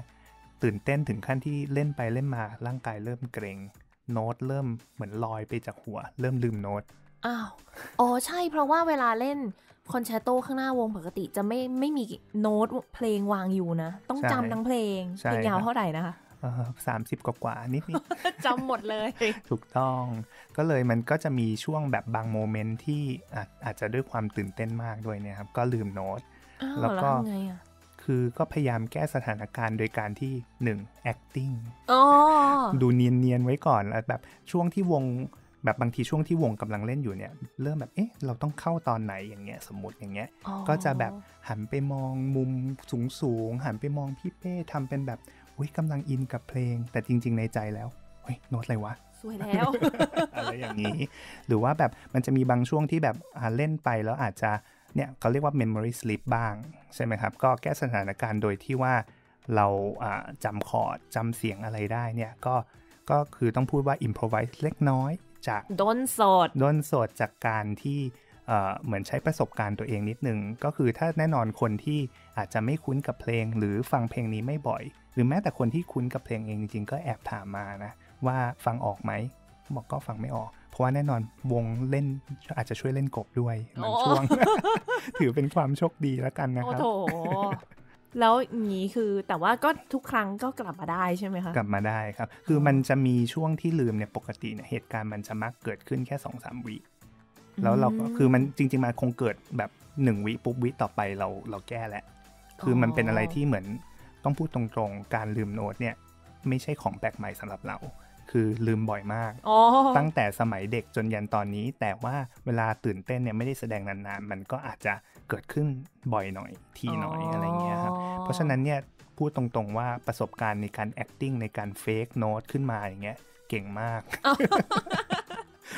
ตื่นเต้นถึงขั้นที่เล่นไปเล่นมา ร่างกายเริ่มเกรงโน้ตเริ่มเหมือนลอยไปจากหัว เริ่มลืมโน้ตอ้าวอ๋อใช่ เพราะว่าเวลาเล่นคอนแชตโตข้างหน้าวงปกติจะไม่ไม่มีโน้ตเพลงวางอยู่นะต้องจำทั้งเพลงเพลงยาวเท่าไหร่นะคะสามสิบกว่านิดนิดจำหมดเลยถูกต้อง ก็เลยมันก็จะมีช่วงแบบบางโมเมนต์ที่อาจจะด้วยความตื่นเต้นมากด้วยเนี่ยครับ ก็ลืมโน้ต แล้วก็คือก็พยายามแก้สถานการณ์โดยการที่หนึ่ง acting ดูเนียน ๆ ไว้ก่อนแล้วแบบช่วงที่วงแบบบางทีช่วงที่วงกำลังเล่นอยู่เนี่ยเริ่มแบบ เอ๊ะ เราต้องเข้าตอนไหนอย่างเงี้ยสมมติอย่างเงี้ยก็จะแบบหันไปมองมุมสูงสูงหันไปมองพี่เป้ทำเป็นแบบอุ้ยกำลังอินกับเพลง แต่จริง ๆในใจแล้ว เฮ้ย โน้ตอะไรวะ สวยแล้ว อะไรอย่างนี้ หรือว่าแบบมันจะมีบางช่วงที่แบบเล่นไปแล้วอาจจะ เนี่ยเขาเรียกว่า memory slip บ้าง ใช่ไหมครับ ก็แก้สถานการณ์โดยที่ว่าเราจำคอร์ดจำเสียงอะไรได้เนี่ยก็ก็คือต้องพูดว่า improvise เล็กน้อย จากด้นสดด้นสดจากการที่เหมือนใช้ประสบการณ์ตัวเองนิดนึง ก็คือถ้าแน่นอนคนที่อาจจะไม่คุ้นกับเพลงหรือฟังเพลงนี้ไม่บ่อยหรือแม้แต่คนที่คุ้นกับเพลงเอง จริงๆก็แอบถามมานะ ว่าฟังออกไหมบอกก็ฟังไม่ออก เพราะว่าแน่นอนวงเล่นอาจจะช่วยเล่นกบด้วยบางช่วงถือเป็นความโชคดีแล้วกันนะครับโอ้โหแล้วนี้คือแต่ว่าก็ทุกครั้งก็กลับมาได้ใช่ไหมคะ กลับมาได้ครับ คือมันจะมีช่วงที่ลืมเนี่ยปกติเนี่ยเหตุการณ์มันจะมักเกิดขึ้นแค่สองสามวิแล้วเราก็คือมันจริงๆมันคงเกิดแบบหนึ่งวิปุ๊บวิต่อไปเราเราแก้แล้วคือมันเป็นอะไรที่เหมือนต้องพูดตรงๆ การลืมโน้ตเนี่ย ไม่ใช่ของแปลกใหม่สำหรับเรา คือลืมบ่อยมาก ตั้งแต่สมัยเด็กจนยันตอนนี้ แต่ว่าเวลาตื่นเต้นเนี่ยไม่ได้แสดงนานๆ มันก็อาจจะเกิดขึ้นบ่อยหน่อย ทีหน่อยอะไรเงี้ยครับ เพราะฉะนั้นเนี่ย พูดตรงๆว่าประสบการณ์ในการ acting ในการ fake note ขึ้นมาอย่างเงี้ยเก่งมาก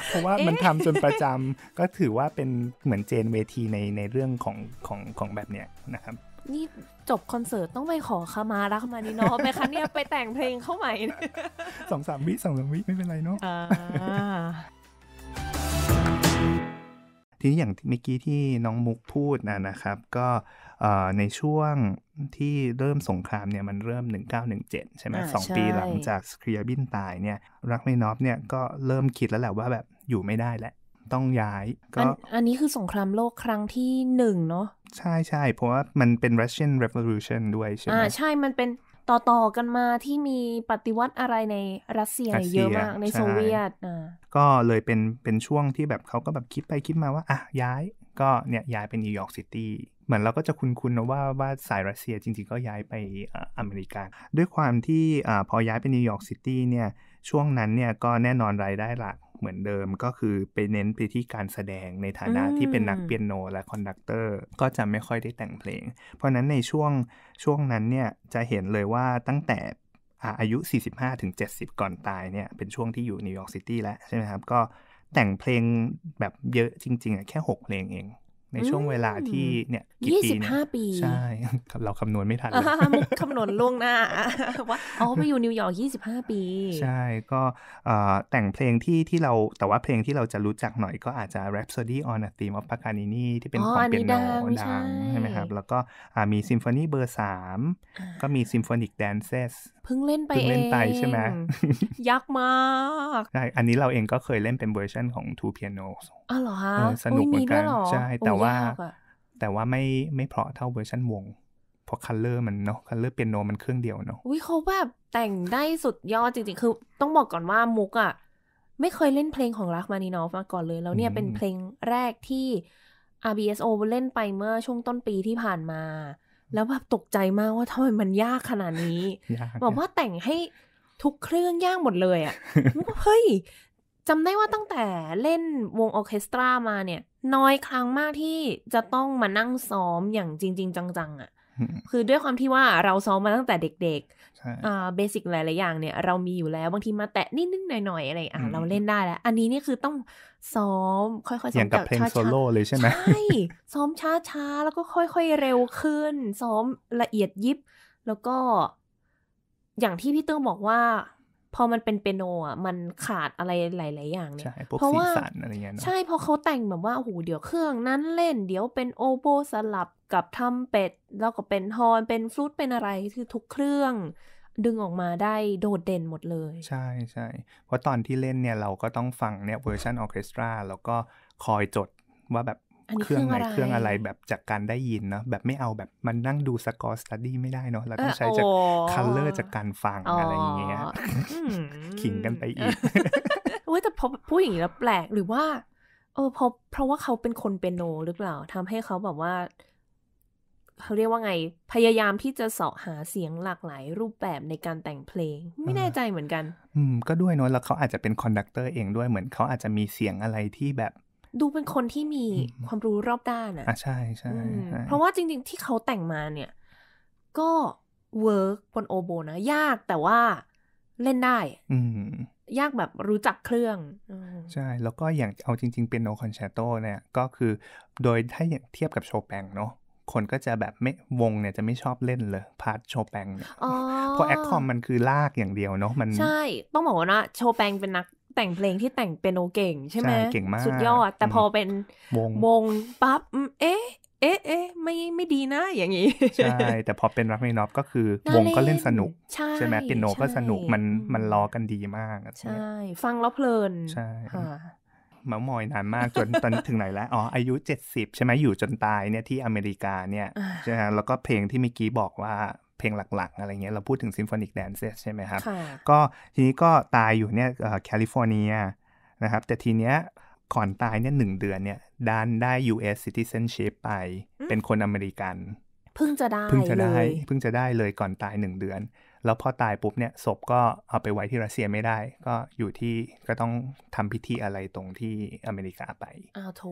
เพราะว่ามันทำจนประจำก็ถือว่าเป็นเหมือนเจนเวทีในในเรื่องของของของแบบเนี้ยนะครับนี่ จบคอนเสิร์ตต้องไปขอขมารักมานีนอไหมคะเนี่ยไปแต่งเพลงเข้าใหม่สองสามวิสองสามวิไม่เป็นไรเนาะทีนี้อย่างเมื่อกี้ที่น้องมุกพูดนะนะครับ ก็ในช่วงที่เริ่มสงครามเนี่ยมันเริ่ม 1917 ใช่ไหมสองปีหลังจากสครียบินตายเนี่ย รักไม่นอฟเนี่ย ก็เริ่มคิดแล้วแหละว่าแบบอยู่ไม่ได้แล้วต้องย้ายก็ อันนี้คือสงครามโลกครั้งที่หนึ่งเนาะใช่ใช่เพราะว่ามันเป็น Russian Revolution ด้วยใช่ไหมอ่าใช่มันเป็นต่อต่อกันมาที่มีปฏิวัติอะไรในรัสเซียเยอะมากในโซเวียตอ่าก็เลยเป็นเป็นช่วงที่แบบเขาก็แบบคิดไปคิดมาว่าอ่ะย้ายก็เนี่ยย้ายไปนิวยอร์กซิตี้เหมือนเราก็จะคุ้นๆนะว่าว่าสายรัสเซียจริงๆ ก็ย้ายไปอเมริกา ด้วยความที่อพอย้ายไปนิวยอร์กซิตี้เนี่ยช่วงนั้นเนี่ยก็แน่นอนรายได้หลักเหมือนเดิมก็คือไปเน้นไปที่การแสดงในฐานะที่เป็นนักเปียโนและคอนดักเตอร์ก็จะไม่ค่อยได้แต่งเพลง เพราะนั้นในช่วงช่วงนั้นเนี่ยจะเห็นเลยว่าตั้งแต่อายุ 45-70 ก่อนตายเนี่ยเป็นช่วงที่อยู่นิวยอร์กซิตี้แล้วใช่ไหมครับก็แต่งเพลงแบบเยอะจริงๆอ่ะแค่ 6เพลงเองในช่วงเวลาที่เนี่ยกี่ปีปี ใช่ครับเราคำนวณไม่ทันมุกคำนวณล่วงหน้าว่าอ๋อไปอยู่นิวยอร์ก 25 ปี ใช่ ก็แต่งเพลงที่ที่เราแต่ว่าเพลงที่เราจะรู้จักหน่อยก็อาจจะ Rhapsody on a Theme of Paganini ที่เป็นของเปียโนดังใช่ไหมครับ แล้วก็มีซิมโฟนีเบอร์สามก็มีซิมโฟนิกแดนเซสเพิ่งเล่นไปเองเล่นไปใช่ไหมยักมาก ใช่ อันนี้เราเองก็เคยเล่นเป็นเวอร์ชันของทูเ p ียโน อ๋อเหรอฮะสนุกเหมือนกันใช่ แต่ว่า่าแต่ว่าไม่ไม่เพาะเท่าเวอร์ชันวง เพราะคัลเลอร์มันเนาะคัลเลอร์เปียโนมันเครื่องเดียวเนาะอุ้ยเขาแบบแต่งได้สุดยอดจริงๆ คือต้องบอกก่อนว่ามุกอะไม่เคยเล่นเพลงของรักมานีนอฟมาก่อนเลย แล้วเนี่ยเป็นเพลงแรกที่ RBSO เล่นไปเมื่อช่วงต้นปีที่ผ่านมา แล้วแบบตกใจมากว่าทำไมมันยากขนาดนี้บอกว่าแต่งให้ทุกเครื่องยากหมดเลยอะ่ะเฮ้ยจำได้ว่าตั้งแต่เล่นวงออเคสตรามาเนี่ยน้อยครั้งมากที่จะต้องมานั่งซ้อมอย่างจริง ๆ จังๆอะ่ะคือด้วยความที่ว่าเราซ้อมมาตั้งแต่เด็กๆเบสิกหลายๆอย่างเนี่ย เรามีอยู่แล้ว บางทีมาแตะนิดๆหน่อยๆอะไรอ่ะเราเล่นได้แล้วอันนี้นี่คือต้องซ้อม ค่อยๆซ้อมอย่างกับเพลงโซโล่เลยใช่ไหมใช่ซ้อมช้าๆแล้วก็ค่อยๆเร็วขึ้น ซ้อมละเอียดยิบ แล้วก็ อย่างที่พี่เติ้งบอกว่าพอมันเป็นเปียโนอ่ะ มันขาดอะไรหลายๆอย่างเนี่ยเพราะว่าอะไรเงี้ย ใช่ เพราะเขาแต่งแบบว่าโอ้โหเดี๋ยวเครื่องนั้นเล่น เดี๋ยวเป็นโอโบสลับกับทำเป็ดแล้วก็เป็นฮอนเป็นฟลูตเป็นอะไรคือทุกเครื่อง ดึงออกมาได้โดดเด่นหมดเลย ใช่ใช่เพราะตอนที่เล่นเนี่ย เราก็ต้องฟังเนี่ยเวอร์ชันออเคสตราแล้วก็คอยจดว่าแบบเครื่องอะไรเครื่องอะไรแบบจากการได้ยินเนาะ แบบไม่เอาแบบมันนั่งดูสกอร์สตัดดี้ไม่ได้เนาะเราต้องใช้จากคัลเลอร์จากการฟังอะไรอย่างเงี้ยขิงกันไปอีกเว้ยแต่พอพูดอย่างนี้แล้วแปลกหรือว่า เออเพราะเพราะว่าเขาเป็นคนเปนโนหรือเปล่า ทำให้เขาแบบว่าเขาเรียกว่าไง พยายามที่จะเสาะหาเสียงหลากหลาย รูปแบบในการแต่งเพลง ไม่แน่ใจเหมือนกัน อืม ก็ด้วยเนาะแล้วเขาอาจจะเป็นคอนดักเตอร์เองด้วยเหมือนเขาอาจจะมีเสียงอะไรที่แบบดูเป็นคนที่มีความรู้รอบด้านอะอ่ะใช่ใช่ เพราะว่าจริงๆที่เขาแต่งมาเนี่ย ก็เวิร์กบนโอโบนะยากแต่ว่าเล่นได้ อืยากแบบรู้จักเครื่อง ใช่ แล้วก็อย่างเอาจริงๆเป็นโนคอนแชตโตเนี่ย ก็คือโดยถ้าอย่างเทียบกับโชแปงเนาะคนก็จะแบบไม่วงเนี่ยจะไม่ชอบเล่นเลยพาร์ทโชแปงเนี่ยเพราะแอคคอมมันคือลากอย่างเดียวเนาะมัน ใช่ต้องบอกว่านะโชแปงเป็นนักแต่งเพลงที่แต่งเป็นโอเก่งใช่ไหมเก่งมากสุดยอดแต่พอเป็นวงวงปั๊บเอ๊ะเอ๊ะเอ๊ะไม่ไม่ดีนะอย่างนี้ใช่แต่พอเป็นรักในน็อปก็คือวงก็เล่นสนุก ใช่ไหมเปียโนก็สนุกมันมันล้อกันดีมากใช่ ฟังแล้วเพลินใช่เมามอยนานมากจนตอนถึงไหนแล้วอ๋ออายุ 70 ใช่ไหมอยู่จนตายเนี่ยที่อเมริกาเนี่ยใช่ไหมแล้วก็เพลงที่เมื่อกี้บอกว่าเพลงหลัก ๆ อะไรเงี้ยเราพูดถึงซิมโฟนิกแดนเซสใช่ไหมครับ ก็ ทีนี้ก็ตายอยู่เนี่ยแคลิฟอร์เนียนะครับ แต่ทีเนี้ยก่อนตายเนี่ยหนึ่งเดือนเนี่ยดันได้ U.S. citizenship ไปเป็นคนอเมริกันเพิ่งจะได้เพิ่งจะได้เพิ่งจะได้เลยก่อนตายหนึ่งเดือน แล้วพอตายปุ๊บเนี่ยศพก็เอาไปไว้ที่รัสเซียไม่ได้ ก็อยู่ที่ก็ต้องทำพิธีอะไรตรงที่อเมริกาไปอ้าวโถ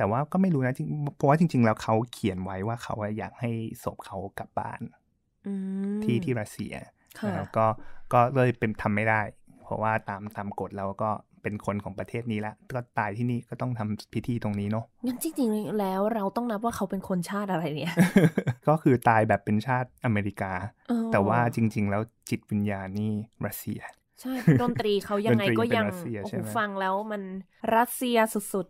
แต่ว่าก็ไม่รู้นะเพราะว่าจริงๆแล้วเขาเขียนไว้ว่าเขาอยากให้ศพเขากลับบ้านที่ที่รัสเซีย แล้วก็ก็เลยเป็นทำไม่ได้ เพราะว่าตามตามกฎเราก็เป็นคนของประเทศนี้แล้วก็ตายที่นี่ก็ต้องทำพิธีตรงนี้เนาะงั้นจริง ๆ แล้วเราต้องนับว่าเขาเป็นคนชาติอะไรเนี่ยก็คือตายแบบเป็นชาติอเมริกา แต่ว่าจริง ๆ แล้วจิตวิญญาณนี่รัสเซียใช่ดนตรีเขายังไงก็ยังฟังแล้วมันรัสเซียสุด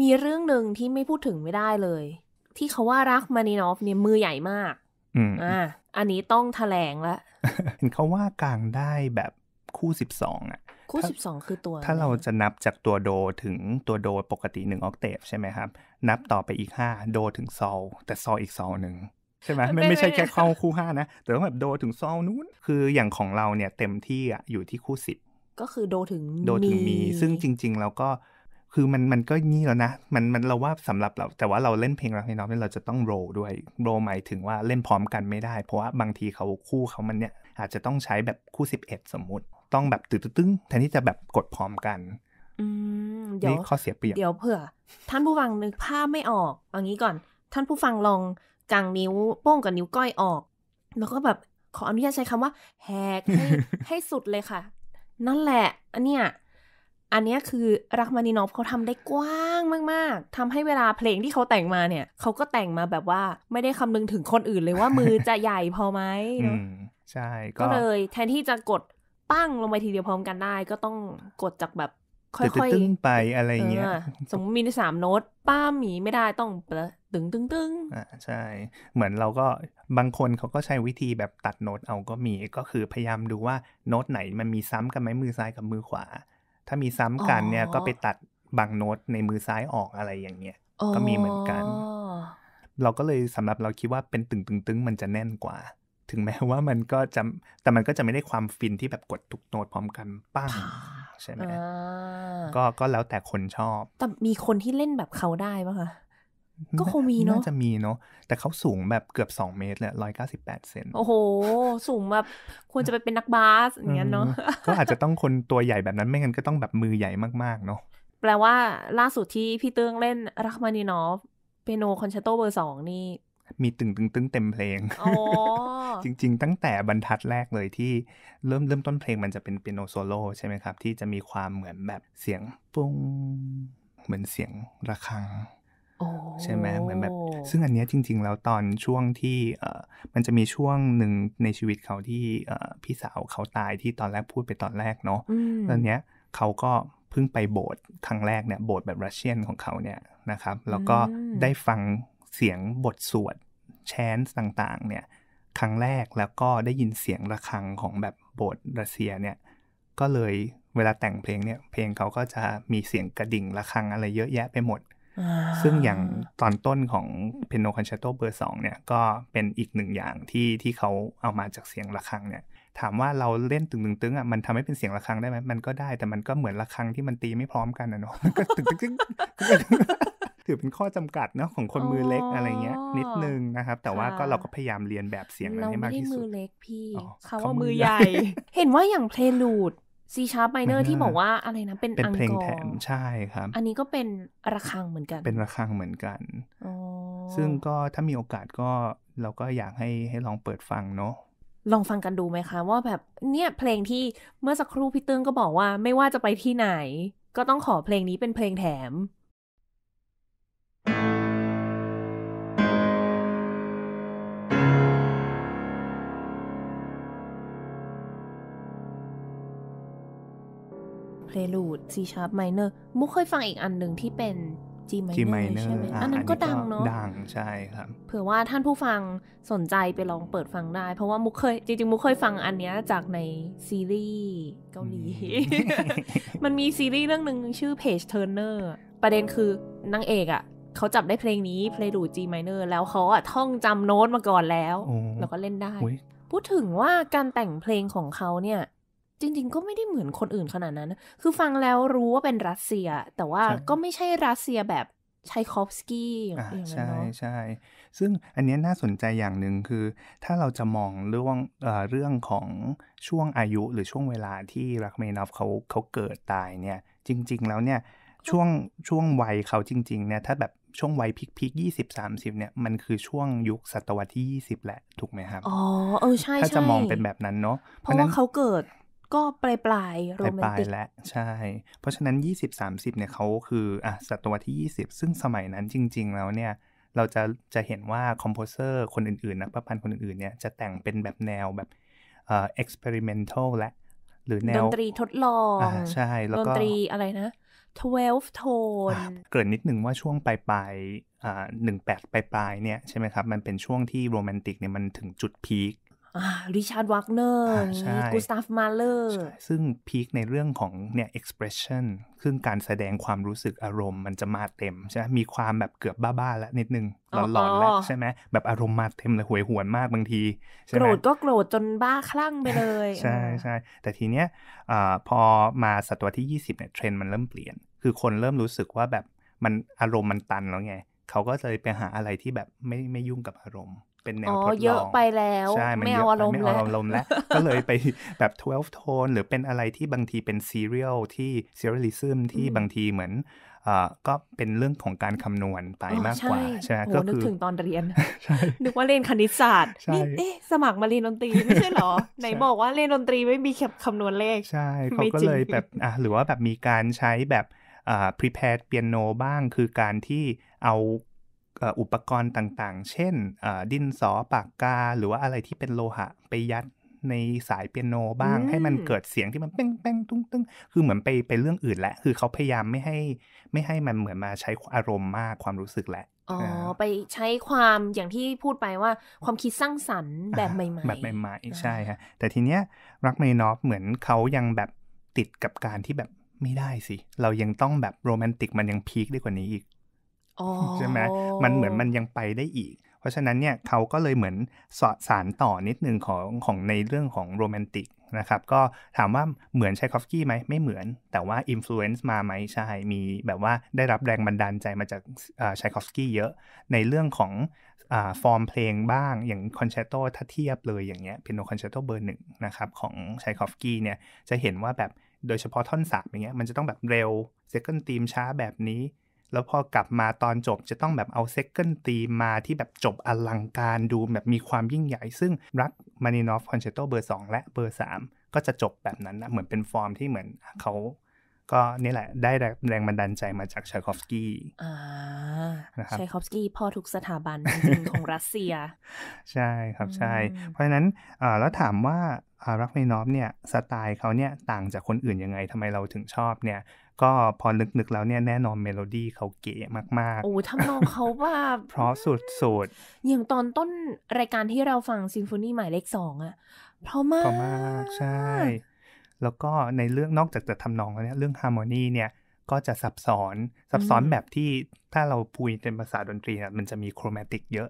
มีเรื่องหนึ่งที่ไม่พูดถึงไม่ได้เลย ที่เขาว่ารักมานีนอฟ เนี่ยมือใหญ่มากอ่าอันนี้ต้องถแถลงละเห็นเขาว่ากลางได้แบบคู่สิบสองอ่ะ คู่สิบสองคือตัว ถ้าเราจะนับจากตัวโดถึงตัวโดปกติหนึ่งออกเตปใช่ไหมครับ นับต่อไปอีกห้าโดถึงโซลแต่โซอีกโซหนึ่งใช่ไหมไม่ไม่ใช่แค่เข้าคู่ห้านะแต่ต้องแบบโดถึงโซนู้น คืออย่างของเราเนี่ยเต็มที่อ่ะอยู่ที่คู่สิบก็คือโดถึงโดถึงมี ซึ่งจริง ๆแล้วก็คือมันมันก็งี้แล้วนะมันมันเราว่าสำหรับเรา แต่ว่าเราเล่นเพลงรักในน้องเนี่ยเราจะต้องโรด้วยโรหมายถึงว่าเล่นพร้อมกันไม่ได้ เพราะว่าบางทีเขาคู่เขามันเนี่ยอาจจะต้องใช้แบบคู่ 11 สมมุติ ต้องแบบ ตึ้งแทนที่จะแบบกดพร้อมกันเดี๋ยวข้อเสียเปรียบเดี๋ยวเผื่อ ท่านผู้ฟังนึกภาพไม่ออกเอางี้ก่อน ท่านผู้ฟังลองกางนิ้วโป้งกับนิ้วก้อยออก แล้วก็แบบขออนุญาตใช้คำว่าแหกให้ให้สุดเลยค่ะ นั่นแหละอันเนี้ยอันนี้คือรักมานินอฟเขาทำได้กว้างมาก ๆทำให้เวลาเพลงที่เขาแต่งมาเนี่ย เขาก็แต่งมาแบบว่าไม่ได้คำนึงถึงคนอื่นเลยว่ามือจะใหญ่พอไหมเนาะใช่ ก็เลย แทนที่จะกดปั้งลงไปทีเดียวพร้อมกันได้ ก็ต้องกดจากแบบค่อยๆตึ้งไปอะไรเงี้ย สมมติมีสามโน้ตป้าหมีไม่ได้ต้องตึงตึงตึงอ่าใช่เหมือนเราก็บางคนเขาก็ใช้วิธีแบบตัดโน้ตเอาก็มีก็คือพยายามดูว่าโน้ตไหนมันมีซ้ำกันไหมมือซ้ายกับมือขวาถ้ามีซ้ำกันเนี่ยก็ไปตัดบางโน้ตในมือซ้ายออกอะไรอย่างเงี้ยก็มีเหมือนกัน เราก็เลยสำหรับเราคิดว่าเป็นตึงตึงตึงมันจะแน่นกว่า ถึงแม้ว่ามันก็จะแต่มันก็จะไม่ได้ความฟินที่แบบกดทุกโน้ตพร้อมกันปั้งใช่ไหมก็ก็แล้วแต่คนชอบ แต่มีคนที่เล่นแบบเขาได้ปะคะก็คงมีเนาะ น่าจะมีเนาะ แต่เขาสูงแบบเกือบสองเมตรแหละร้อยเก้าสิบแปดเซน โอ้โห สูงแบบ ควรจะไปเป็นนักบาส อย่างเงี้ยเนาะ ก็อาจจะต้องคนตัวใหญ่แบบนั้น ไม่งั้นก็ต้องแบบมือใหญ่มากๆเนาะ แปลว่าล่าสุดที่พี่เตื้องเล่นรักมานีนอฟเปียโนคอนแชตโตเบอร์สองนี่ มีตึงตึงตึงเต็มเพลง จริง ๆ ตั้งแต่บรรทัดแรกเลยที่ เริ่มเริ่มต้นเพลงมันจะเป็นเปียโนโซโล่ใช่ไหมครับ ที่จะมีความเหมือนแบบเสียงปุ้งเหมือนเสียงระฆังใช่ไหมเหมือนแบบ ซึ่งอันนี้จริงๆ แล้วตอนช่วงที่มันจะมีช่วงหนึ่งในชีวิตเขาที่พี่สาวเขาตายที่ตอนแรกพูดไปตอนแรกเนาะตอนเนี้ยเขาก็เพิ่งไปโบสถ์ครั้งแรกเนี่ยโบสถ์แบบรัสเซียนของเขาเนี่ยนะครับแล้วก็ได้ฟังเสียงบทสวดแชนส์ต่าง ๆ เนี่ย ครั้งแรกแล้วก็ได้ยินเสียงระฆังของแบบโบสถ์รัสเซียเนี่ยก็เลยเวลาแต่งเพลงเนี่ย เพลงเขาก็จะมีเสียงกระดิ่งระฆังอะไรเยอะแยะไปหมดซึ่งอย่างตอนต้นของเปียโนคอนแชตโตเบอร์สองเนี่ยก็เป็นอีกหนึ่งอย่างที่ที่เขาเอามาจากเสียงระฆังเนี่ย ถามว่าเราเล่นตึงตึงตึงอ่ะมันทำให้เป็นเสียงะระฆังได้ไหมมันก็ได้แต่มันก็เหมือนะระฆังที่มันตีไม่พร้อมกันนะเนาะก็ตึงตึงตึงถือเป็นข้อจำกัดเนาะของคนมือเล็กอะไรเงี้ย นิดนึงนะครับ แต่ว่าก็เราก็พยายามเรียนแบบเสียงนั้นให้มากที่สุดเราไม่ได้มือเล็กพี่เขาว่ามือใหญ่เห็นว่าอย่างเพลงลูดซีชาร์ปไมเนอร์ที่บอกว่าอะไรนะเป็นเป็นเพลงแถมใช่ครับ อันนี้ก็เป็นระฆังเหมือนกัน เป็นระฆังเหมือนกันซึ่งก็ถ้ามีโอกาสก็เราก็อยากให้ให้ลองเปิดฟังเนาะลองฟังกันดูไหมคะ ว่าแบบเนี่ยเพลงที่เมื่อสักครู่พี่ตึ้งก็บอกว่าไม่ว่าจะไปที่ไหน ก็ต้องขอเพลงนี้เป็นเพลงแถม Prelude C Sharp Minor มุกเคยฟังอีกอันหนึ่งที่เป็น G Minor ใช่ไหมอันนั้นก็ดังเนาะดังใช่ครับเผื่อว่าท่านผู้ฟังสนใจไปลองเปิดฟังได้ เพราะว่ามุกเคยจริงๆมุกเคยฟังอันเนี้ยจากในซีรีส์เกาหลีมันมีซีรีส์เรื่องหนึ่งชื่อ Page Turner ประเด็นคือนางเอกอะเขาจับได้เพลงนี้ Prelude G Minor แล้วเขาอะท่องจำโน้ตมาก่อนแล้วแล้วก็เล่นได้ พูดถึงว่าการแต่งเพลงของเขาเนี่ยจริงๆก็ไม่ได้เหมือนคนอื่นขนาดนั้น คือฟังแล้วรู้ว่าเป็นรัสเซีย แต่ว่าก็ไม่ใช่รัสเซียแบบชัยคอฟสกี้อย่างนั้นเนาะ ใช่ใช่ซึ่งอันนี้น่าสนใจอย่างหนึ่งคือ ถ้าเราจะมองเรื่องเรื่องของช่วงอายุหรือช่วงเวลาที่รักเมนอฟเขาเขาเกิดตายเนี่ย จริง ๆ แล้วเนี่ยช่วงช่วงวัยเขาจริงๆ เนี่ย ถ้าแบบช่วงวัยพิกพิกยี่สิบสามสิบเนี่ย มันคือช่วงยุคศตวรรษที่ยี่สิบแหละ ถูกไหมครับ อ๋อ เออใช่ ถ้าจะมองเป็นแบบนั้นเนาะ เพราะว่าเขาเกิดก็ปลายปลายโรแมนติกแล้วใช่ เพราะฉะนั้น 20-30 เนี่ยเขาคืออ่ะศตวรรษที่ 20 ซึ่งสมัยนั้นจริง ๆ แล้วเนี่ย เราจะจะเห็นว่าคอมโพเซอร์คนอื่น ๆนักประพันธ์คนอื่นๆเนี่ย จะแต่งเป็นแบบแนวแบบเอ่อเอ็ซ์เพริเมนทัลและ หรือแนว ดนตรีทดลองอใช่ แล้วก็ ดนตรีอะไรนะ 12 tone เกิดนิดนึงว่าช่วงปลายปลายอ่าหนึ่งแปดปลายปลายเนี่ยใช่ไหมครับมันเป็นช่วงที่โรแมนติกเนี่ยมันถึงจุดพีคริชาร์ดวักเนอร์กูสตาฟมาเลอร์ซึ่งพีคในเรื่องของเนี่ย expression ซึ่งการแสดงความรู้สึกอารมณ์มันจะมาเต็มใช่ไหมมีความแบบเกือบบ้าๆแล้วนิดนึงหลอนๆแล้วใช่ไหมแบบอารมณ์มาเต็มเลยหวยหวนมากบางทีโกรธก็โกรธจนบ้าคลั่งไปเลย ใช่ใช่แต่ทีเนี้ยพอมาศตวรรษที่ 20เนี่ยเทรนด์มันเริ่มเปลี่ยน คือคนเริ่มรู้สึกว่าแบบมันอารมณ์มันตันแล้วไงเขาก็เลยไปหาอะไรที่แบบไม่ไม่ยุ่งกับอารมณ์เป็นแนวทดลองเยอะไปแล้วใช่ไม่เอาอารมณ์แล้ว ไม่เอาอารมณ์แล้วก็เลยไปแบบ 12 tone หรือเป็นอะไรที่บางทีเป็นซีเรียลที่ซีเรียลิซึมที่บางทีเหมือนก็เป็นเรื่องของการคำนวณไปมากกว่าใช่ไหมก็คือนึกถึงตอนเรียน นึกว่าเรียนคณิตศาสตร์นี่เอ๊ะสมัครมาเรียนดนตรี ไม่ใช่หรอ ไหนบอกว่าเรียนดนตรีไม่มีคำนวณเลข ใช่เขาก็เลยแบบอ่ะหรือว่าแบบมีการใช้แบบ prepared piano บ้างคือการที่เอาอุปกรณ์ต่างๆ เช่นดินสอปากกา หรือว่าอะไรที่เป็นโลหะ ไปยัดในสายเปียโนบ้างให้มันเกิดเสียงที่มันเป้งเป้งตุ้งตึ้งคือเหมือนไปไปเรื่องอื่นแหละ คือเขาพยายามไม่ให้ไม่ให้มันเหมือนมาใช้อารมณ์มากความรู้สึกแหละ อ๋อไปใช้ความอย่างที่พูดไปว่าความคิดสร้างสรรค์แบบใหม่ๆ แบบใหม่ๆใช่ฮะแต่ทีเนี้ยรักเมนอฟเหมือนเขายังแบบติดกับการที่แบบไม่ได้สิ เรายังต้องแบบโรแมนติกมันยังพีคได้กว่านี้อีกใช่ไหมมันเหมือนมันยังไปได้อีก เพราะฉะนั้นเนี่ยเขาก็เลยเหมือนสอดสารต่อนิดนึงของของในเรื่องของโรแมนติกนะครับ ก็ถามว่าเหมือนชัยคอฟกี้ไหมไม่เหมือน แต่ว่าอิมโฟเอนซ์มาไหมใช่ มีแบบว่าได้รับแรงบันดาลใจมาจากชัยคอฟกี้เยอะในเรื่องของฟอร์มเพลงบ้างอย่างคอนแชตโตถ้าเทียบเลยอย่างเงี้ยเป็นโนคอนแชตโตเบอร์หนึ่งนะครับ ของชัยคอฟกี้เนี่ยจะเห็นว่าแบบโดยเฉพาะท่อนสามอย่างเงี้ยมันจะต้องแบบเร็วเซคันด์ตีมช้าแบบนี้แล้วพอกลับมาตอนจบจะต้องแบบเอาเซคเกิลตีมาที่แบบจบอลังการดูแบบมีความยิ่งใหญ่ ซึ่งรักมานินอฟคอนเชตโตเบอร์ 2 และเบอร์ 3 ก็จะจบแบบนั้นนะ เหมือนเป็นฟอร์มที่เหมือนเขาก็นี่แหละ ได้แรงบันดาลใจมาจากชายคอฟสกี้นะครับชายคอฟสกี้พ่อทุกสถาบันจริงของรัสเซีย ใช่ครับใช่ เพราะฉะนั้นแล้วถามว่ารักเมนอฟเนี่ยสไตล์เขาเนี่ยต่างจากคนอื่นยังไงทำไมเราถึงชอบเนี่ยก็พอนึกๆแล้วเนี่ยแน่นอนเมโลดี้เขาเก๋มากๆ โอ้ทำนองเขาว่า เพราะสุดๆ อย่างตอนต้นรายการที่เราฟังซิมโฟนีหมายเลขสองอะเพราะมาก ใช่ แล้วก็ในเรื่องนอกจากจะทำนองแล้วเนี่ยเรื่องฮาร์โมนีเนี่ย ก็จะซับซ้อนซับซ้อนแบบที่ถ้าเราพูดเป็นภาษาดนตรีเนี่ยมันจะมีโครแมติกเยอะ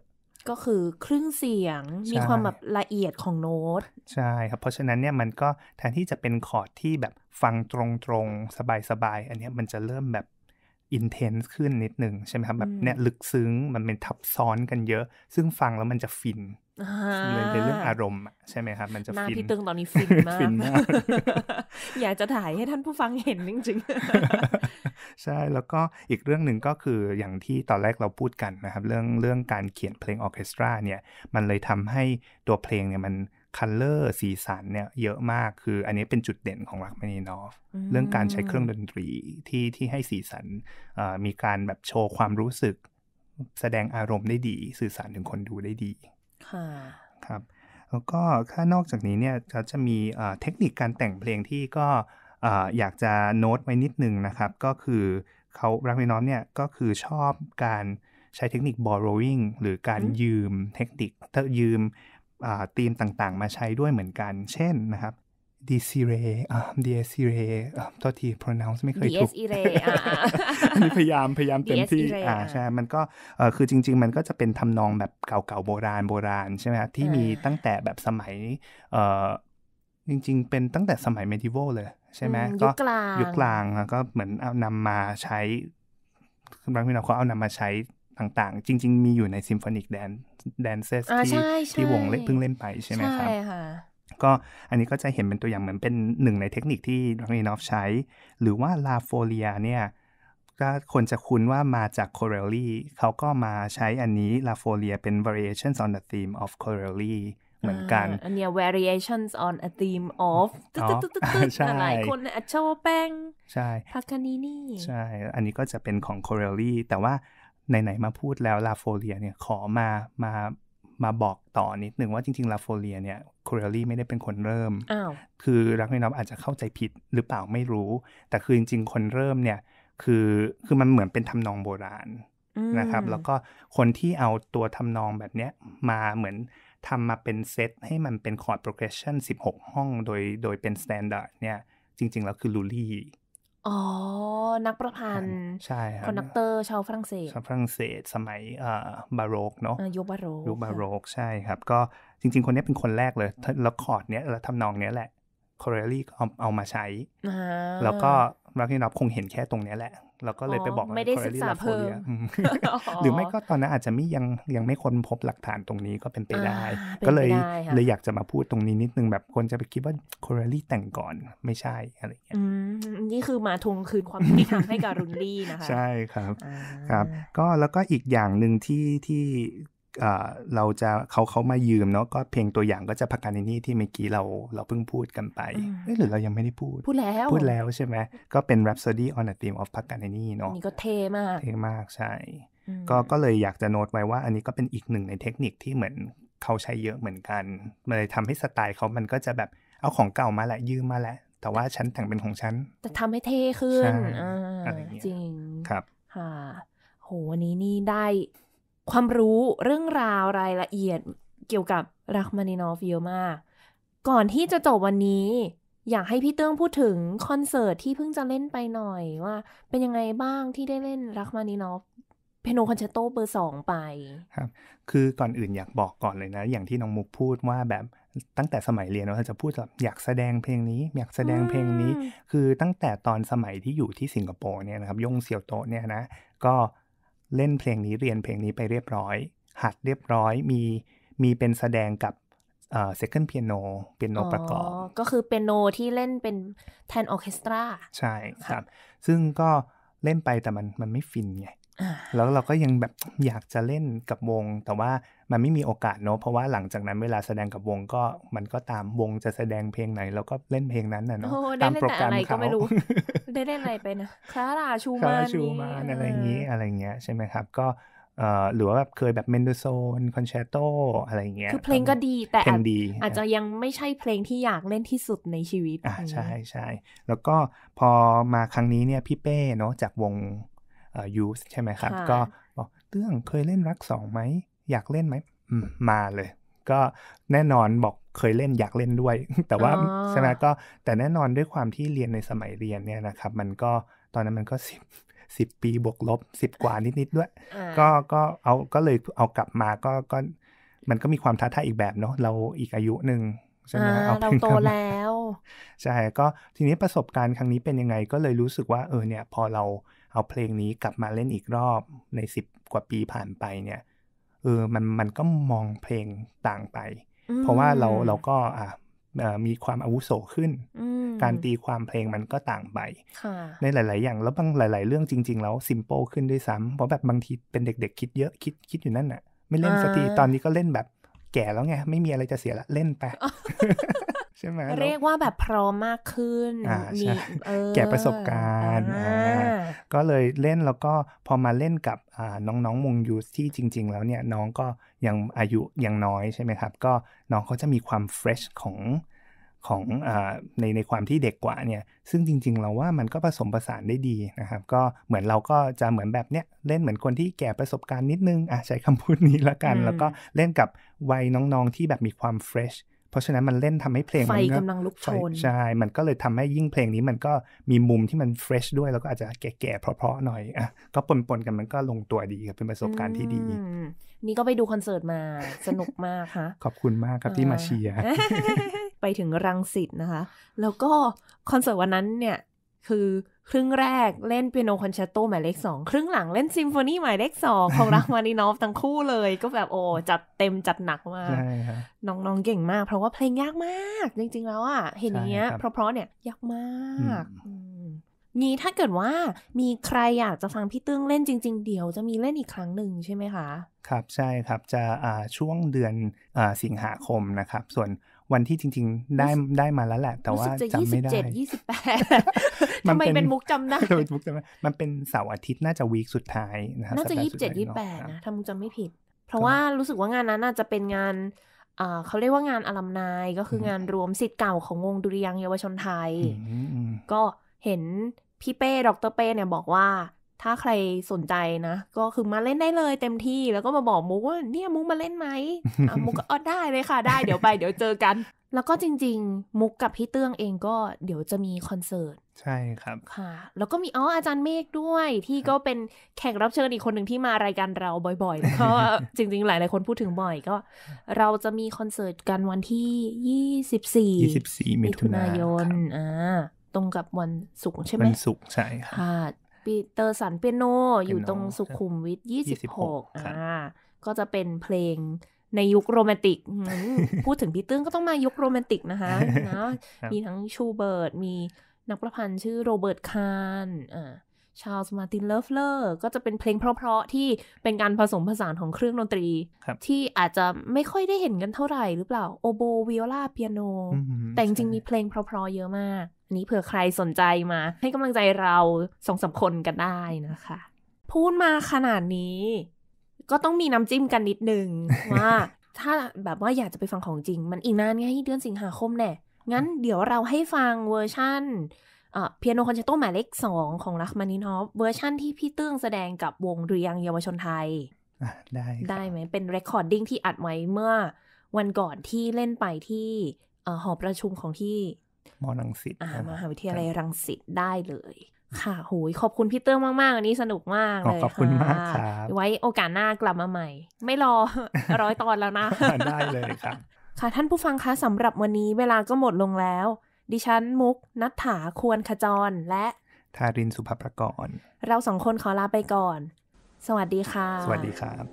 ก็คือครึ่งเสียงมีความแบบละเอียดของโน้ต ใช่ครับเพราะฉะนั้นเนี่ยมันก็แทนที่จะเป็นคอร์ดที่แบบฟังตรงๆ สบายๆ อันนี้มันจะเริ่มแบบอินเทนส์ขึ้นนิดหนึ่งใช่ไหมครับ แบบเนี่ยลึกซึ้งมันเป็นทับซ้อนกันเยอะ ซึ่งฟังแล้วมันจะฟินเป็นเรื่องอารมณ์ใช่ไหมครับมันจะฟินพี่ตึงตอนนี้ฟินมากฟินมาก อยากจะถ่ายให้ท่านผู้ฟังเห็นจริงๆ ใช่แล้วก็อีกเรื่องหนึ่งก็คืออย่างที่ตอนแรกเราพูดกันนะครับ เรื่องเรื่องการเขียนเพลงออเคสตราเนี่ยมันเลยทำให้ตัวเพลงเนี่ยมันคัลเลอร์สีสันเนี่ยเยอะมาก คืออันนี้เป็นจุดเด่นของรักแมนนอฟ เรื่องการใช้เครื่องดนตรีที่ที่ให้สีสันมีการแบบโชว์ความรู้สึก แสดงอารมณ์ได้ดี สื่อสารถึงคนดูได้ดี ค่ะ ครับ แล้วก็ถ้านอกจากนี้เนี่ยขาจะมีเทคนิคการแต่งเพลงที่ก็อยากจะโน้ตไว้นิดนึงนะครับ ก็คือเขารักแมนอฟเนี่ยก็คือชอบการใช้เทคนิค borrowing หรือการยืมเทคนิคถ้ายืมธีมต่างๆ มาใช้ด้วยเหมือนกัน เช่นนะครับดีซีเรดีเอซีเรตทวที pronounce ไม่เคยถูกพยายามพยายามเต็มที่ ใช่ มันก็ คือจริงๆ มันก็จะเป็นทำนองแบบเก่า ๆ โบราณโบราณใช่ไหมครับ ที่มีตั้งแต่แบบสมัยจริงๆ เป็นตั้งแต่สมัยเมดิวเลยใช่ไหมก็ยุคกลาง ก็เหมือนเอานำมาใช้บางทีเราก็เอานำมาใช้ต่าง ๆ จริง ๆ มีอยู่ในซิมโฟนิกแดนแดนเซสที่วงเลพิ่งเล่นไปใช่ไหมครับ ก็อันนี้ก็จะเห็นเป็นตัวอย่างเหมือนเป็นหนึ่งในเทคนิคที่รังนีนอฟใช้ หรือว่าลาโฟเลียเนี่ย ก็คนจะคุ้นว่ามาจากอเรลลี่เขาก็มาใช้อันนี้ลาโฟเลียเป็น variations on the theme of c o r e l l i เหมือนกัน อันนี้ variations on a theme of หลายคนอาจชอบแป้ง ใช่พกคานินี่ใช่ อันนี้ก็จะเป็นของ c เรลลี่แต่ว่าไหน ๆ มาพูดแล้วลาโฟเลียเนี่ยขอมามามาบอกต่อนิดหนึ่งว่าจริงๆลาโฟเลียเนี่ยคเรลลี่ไม่ได้เป็นคนเริ่ม คือรักในน้องอาจจะเข้าใจผิดหรือเปล่าไม่รู้ แต่คือจริง ๆคนเริ่มเนี่ย คือคือมันเหมือนเป็นทำนองโบราณนะครับ แล้วก็คนที่เอาตัวทำนองแบบเนี้ย มาเหมือนทำมาเป็นเซตให้มันเป็นคอร์ดโปรเกรสชันส16 ห้องโดยโดยเป็นสแตนดาร์ดเนี่ยจริงๆแล้วคือลูลี่อ๋อ นักประพันธ์ใช่ครับคอนดักเตอร์ชาวฝรั่งเศสชาวฝรั่งเศสสมัยเออ่บาโรกเนาะยุคบาโรกยุคบาโรกใช่ครับ ก็จริงๆ คนนี้เป็นคนแรกเลยแล้วคอร์ดเนี้ยแล้วทำนองเนี้ยแหละ คอเรลลี่เอาเอามาใช้แล้วก็รักที่นับคงเห็นแค่ตรงนี้แหละเราก็เลยไปบอกไม่ได้ศึกษาเพิ่มหรือไม่ก็ตอนนั้นอาจจะไม่ยังยังไม่ค้นพบหลักฐานตรงนี้ก็เป็นไปได้ ก็เลยเลยอยากจะมาพูดตรงนี้นิดนึงแบบคนจะไปคิดว่าโคเรลี่แต่งก่อน ไม่ใช่อะไรอย่างเงี้ยนี่คือมาทวงคืนความยุติธรรมให้กับรุนลี่นะคะ ใช่ครับ ครับ ก็แล้วก็อีกอย่างหนึ่งที่ที่เราจะเขาเขามายืมเนาะก็เพลงตัวอย่างก็จะพักการในนี่ที่เมื่อกี้เรา เราเพิ่งพูดกันไปหรือเรายังไม่ได้พูดพูดแล้ว พูดแล้วใช่ไหม ก็เป็น Rhapsody on a Theme of พักการในนี่เนาะนี่ก็เทมาก เทมากใช่ ก็ก็เลยอยากจะโน้ตไว้ว่าอันนี้ก็เป็นอีกหนึ่งในเทคนิคที่เหมือน เขาใช้เยอะเหมือนกันมันเลยทำให้สไตล์เขามันก็จะแบบเอาของเก่ามาแหละยืมมาแหละแต่ว่าฉันแต่งเป็นของฉัน แต่ทำให้เทขึ้นอจริงครับค่ะโหวันนี้นี่ได้ความรู้เรื่องราวรายละเอียดเกี่ยวกับรักมานินอฟเยอะมาก ก่อนที่จะจบวันนี้ อยากให้พี่เติ้งพูดถึงคอนเสิร์ตที่เพิ่งจะเล่นไปหน่อยว่าเป็นยังไงบ้างที่ได้เล่นรักมานินอฟเปโนคอนแชตโตเบอร์สองไปครับ คือก่อนอื่นอยากบอกก่อนเลยนะ อย่างที่น้องมุกพูดว่าแบบตั้งแต่สมัยเรียนเราจะพูดแบบอยากแสดงเพลงนี้ อยากแสดงเพลงนี้คือตั้งแต่ตอนสมัยที่อยู่ที่สิงคโปร์เนี่ยนะครับยงเสียวโตเนี่ยนะ ก็เล่นเพลงนี้เรียนเพลงนี้ไปเรียบร้อย หัดเรียบร้อยมีมีเป็นแสดงกับเซคันด์เปียโนเปียโนประกอบก็คือเปียโนที่เล่นเป็นแทนออเคสตรา ใช่ครับซึ่งก็เล่นไปแต่มันมันไม่ฟินไงแล้วเราก็ยังแบบ อยากจะเล่นกับวง แต่ว่ามันไม่มีโอกาสเนาะเพราะว่าหลังจากนั้นเวลาแสดงกับวงก็มันก็ตามวงจะแสดงเพลงไหนเราก็เล่นเพลงนั้นน่ะเนาะตามโปรแกรมเขาได้เล่นอะไรไปนะคาราชูมาชูมาอะไรอย่างนี้อะไรเงี้ยใช่ไหมครับ ก็หรือว่าแบบเคยแบบเมนโดโซนคอนแชตโตอะไรเงี้ยคือเพลงก็ดีแต่อาจจะยังไม่ใช่เพลงที่อยากเล่นที่สุดในชีวิตอ่าใช่ใช่แล้วก็พอมาครั้งนี้เนี่ยพี่เป้เนาะจากวง use ใช่ไหมครับ ก็บอกเตื้องเคยเล่นรักสองไหม อยากเล่นไหมมาเลย ก็แน่นอนบอกเคยเล่นอยากเล่นด้วย แต่ว่าใช่ไหมก็แต่แน่นอนด้วยความที่เรียนในสมัยเรียนเนี่ยนะครับ มันก็ตอนนั้นมันก็สิบสิบปีบวกลบสิบกว่านิดๆด้วย ก็ก็เอาก็เลยเอากลับมาก็ก็มันก็มีความท้าทายอีกแบบเนาะเราอีกอายุหนึ่งใช่ไหมเอาเราโตแล้วใช่ก็ทีนี้ประสบการณ์ครั้งนี้เป็นยังไง ก็เลยรู้สึกว่า เออเนี่ย พอเราเอาเพลงนี้กลับมาเล่นอีกรอบใน 10 กว่าปีผ่านไปเนี่ยเออมันมันก็มองเพลงต่างไป เพราะว่าเราเราก็อ่ะ มีความอาวุโสขึ้น การตีความเพลงมันก็ต่างไปในหลาย ๆ อย่าง แล้วบางหลายๆเรื่องจริง ๆ แล้วซิมโปขึ้นด้วยซ้ำเพราะแบบบางทีเป็นเด็ก ๆ คิดเยอะคิดคิดอยู่นั่นน่ะไม่เล่นสตีตอนนี้ก็เล่นแบบแก่แล้วไงไม่มีอะไรจะเสียละเล่นไปใช่ไหมเรียกว่าแบบพร้อมมากขึ้นมีแก่ประสบการณ์ก็เลยเล่นแล้วก็พอมาเล่นกับน้องๆมงยูที่จริงๆแล้วเนี่ยน้องก็ยังอายุยังน้อยใช่ไหมครับก็น้องเขาจะมีความเฟรชของของอในในความที่เด็กกว่าเนี่ยซึ่งจริงๆเราว่ามันก็ผสมผสานได้ดีนะครับก็เหมือนเราก็จะเหมือนแบบเนี้ยเล่นเหมือนคนที่แก่ประสบการณ์นิดนึงอ่ะใช้คำพูดนี้ละกัน แล้วก็เล่นกับวัยน้องๆที่แบบมีความเฟรชเพราะฉะนั้นมันเล่นทำให้เพลงไฟกำลังลุกโชนใช่ มันก็เลยทำให้ยิ่งเพลงนี้มันก็มีมุมที่มันเฟรชด้วย แล้วก็อาจจะแก่ๆเพราะๆหน่อยอ่ะก็ปนๆกันมันก็ลงตัวดีครับ เป็นประสบการณ์ที่ดีนี่ก็ไปดูคอนเสิร์ตมาสนุกมากค่ะ ขอบคุณมากครับที่มาเชียร์ไปถึงรังสิตนะคะ แล้วก็คอนเสิร์ตวันนั้นเนี่ยคือครึ่งแรกเล่นเปียโนคอนแชตโตหมายเลขสองครึ่งหลังเล่นซิมโฟนีหมายเลขสองของรามานินอฟทั้งคู่เลยก็แบบโอ้ จัดเต็มจัดหนักมากน้องๆ เก่งมากเพราะว่าเพลงยากมาก จริงๆแล้วอ่ะ เห็นเนี้ยเพราะๆเนี่ยยากมากงี้ถ้าเกิดว่ามีใครอยากจะฟังพี่ตึ้งเล่นจริงๆ เดี๋ยวจะมีเล่นอีกครั้งหนึ่งใช่ไหมคะ ครับใช่ครับจะช่วงเดือนอสิงหาคมนะครับ ส่วนวันที่จริงๆ ได้ได้มาแล้วแหละ แต่ว่าจำไม่ได้ยี่สิบแปดทำไมเป็นมุกจำได้เป็นมุกจำได้มันเป็นเสาร์อาทิตย์น่าจะวีคสุดท้ายนะครับน่าจะยี่สิบเจ็ดยี่สิบแปดนะ ถ้ามุกจำไม่ผิด เพราะว่ารู้สึกว่างานนั้นน่าจะเป็นงาน เขาเรียกว่างานอลัมนาย ก็คืองานรวมสิทธิ์เก่าของวงดุริยางเยาวชนไทย ก็เห็นพี่เป้ ดรเป้เนี่ยบอกว่าถ้าใครสนใจนะ ก็คือมาเล่นได้เลยเต็มที่แล้วก็มาบอกมุกว่าเนี่ยมุกมาเล่นไหมมุกก็อได้เลยค่ะ ได้เดี๋ยวไป เดี๋ยวเจอกัน แล้วก็จริง ๆ มุกกับพี่เตื้องเองก็เดี๋ยวจะมีคอนเสิร์ตใช่ครับค่ะแล้วก็มีอ๋ออาจารย์เมฆด้วย ที่ก็เป็นแขกรับเชิญอีกคนหนึ่งที่มารายการเราบ่อยๆเพราะจริงๆหลายๆคนพูดถึงบ่อยก็ เราจะมีคอนเสิร์ตกันวันที่ยี่สิบสี่ยี่สิบสี่มิถุนายนอ่าตรงกับวันศุกร์ใช่ไหมวันศุกร์ใช่ค่ะปีเตอร์สันเปียโน อยู่ตรงสุขุมวิทยี่สิบหกอ่า ก็จะเป็นเพลงในยุคโรแมนติก พูดถึงพี่ตึ้งก็ต้องมายุคโรแมนติกนะคะนะมีทั้งชูเบิร์ต มีนักประพันธ์ชื่อโรเบิร์ตคานอ่า ชาลส์มาตินเลฟเลอร์ ก็จะเป็นเพลงเพราะๆที่เป็นการผสมผสานของเครื่องดนตรี ที่อาจจะไม่ค่อยได้เห็นกันเท่าไหร่หรือเปล่า โอโบวิโอลาเปียโน แต่จริงๆมีเพลงเพราะๆเยอะมากอันนี้เผื่อใครสนใจมา ให้กำลังใจเราสองสาคนกันได้นะคะ พูดมาขนาดนี้ ก็ต้องมีน้ำจิ้มกันนิดนึงว่า ถ้าแบบว่าอยากจะไปฟังของจริงมันอีกนานไงเดือนสิงหาคมแน่ งั้นเดี๋ยวเราให้ฟังเวอร์ชั่นเปียโนคอนแชตโตหมายเลขสองของรักมานินอฟเวอร์ชั่นที่พี่เตื้องแสดงกับวงเรียงเยาวชนไทย ได้ได้ไหมเป็นเรคคอร์ดิ้งที่อัดไว้เมื่อวันก่อนที่เล่นไปที่หอประชุมของที่มอรังสิตมหาวิทยาลัยรังสิตได้เลย ค่ะ โหยขอบคุณพี่เติ้ลมากๆวันนี้สนุกมากเลยขอบคุณมากครับ ไว้โอกาสหน้ากลับมาใหม่ ไม่รอร้อยตอนแล้วนะ ได้เลยครับ ค่ะ ท่านผู้ฟังคะสำหรับวันนี้เวลาก็หมดลงแล้ว ดิฉันมุก นัฐถาควรขจรและ ทารินสุภประกรณเราสองคนขอลาไปก่อน สวัสดีค่ะ สวัสดีครับ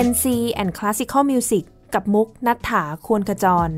Gen Z and Classical Music กับมุกนัฐถาควรกระจร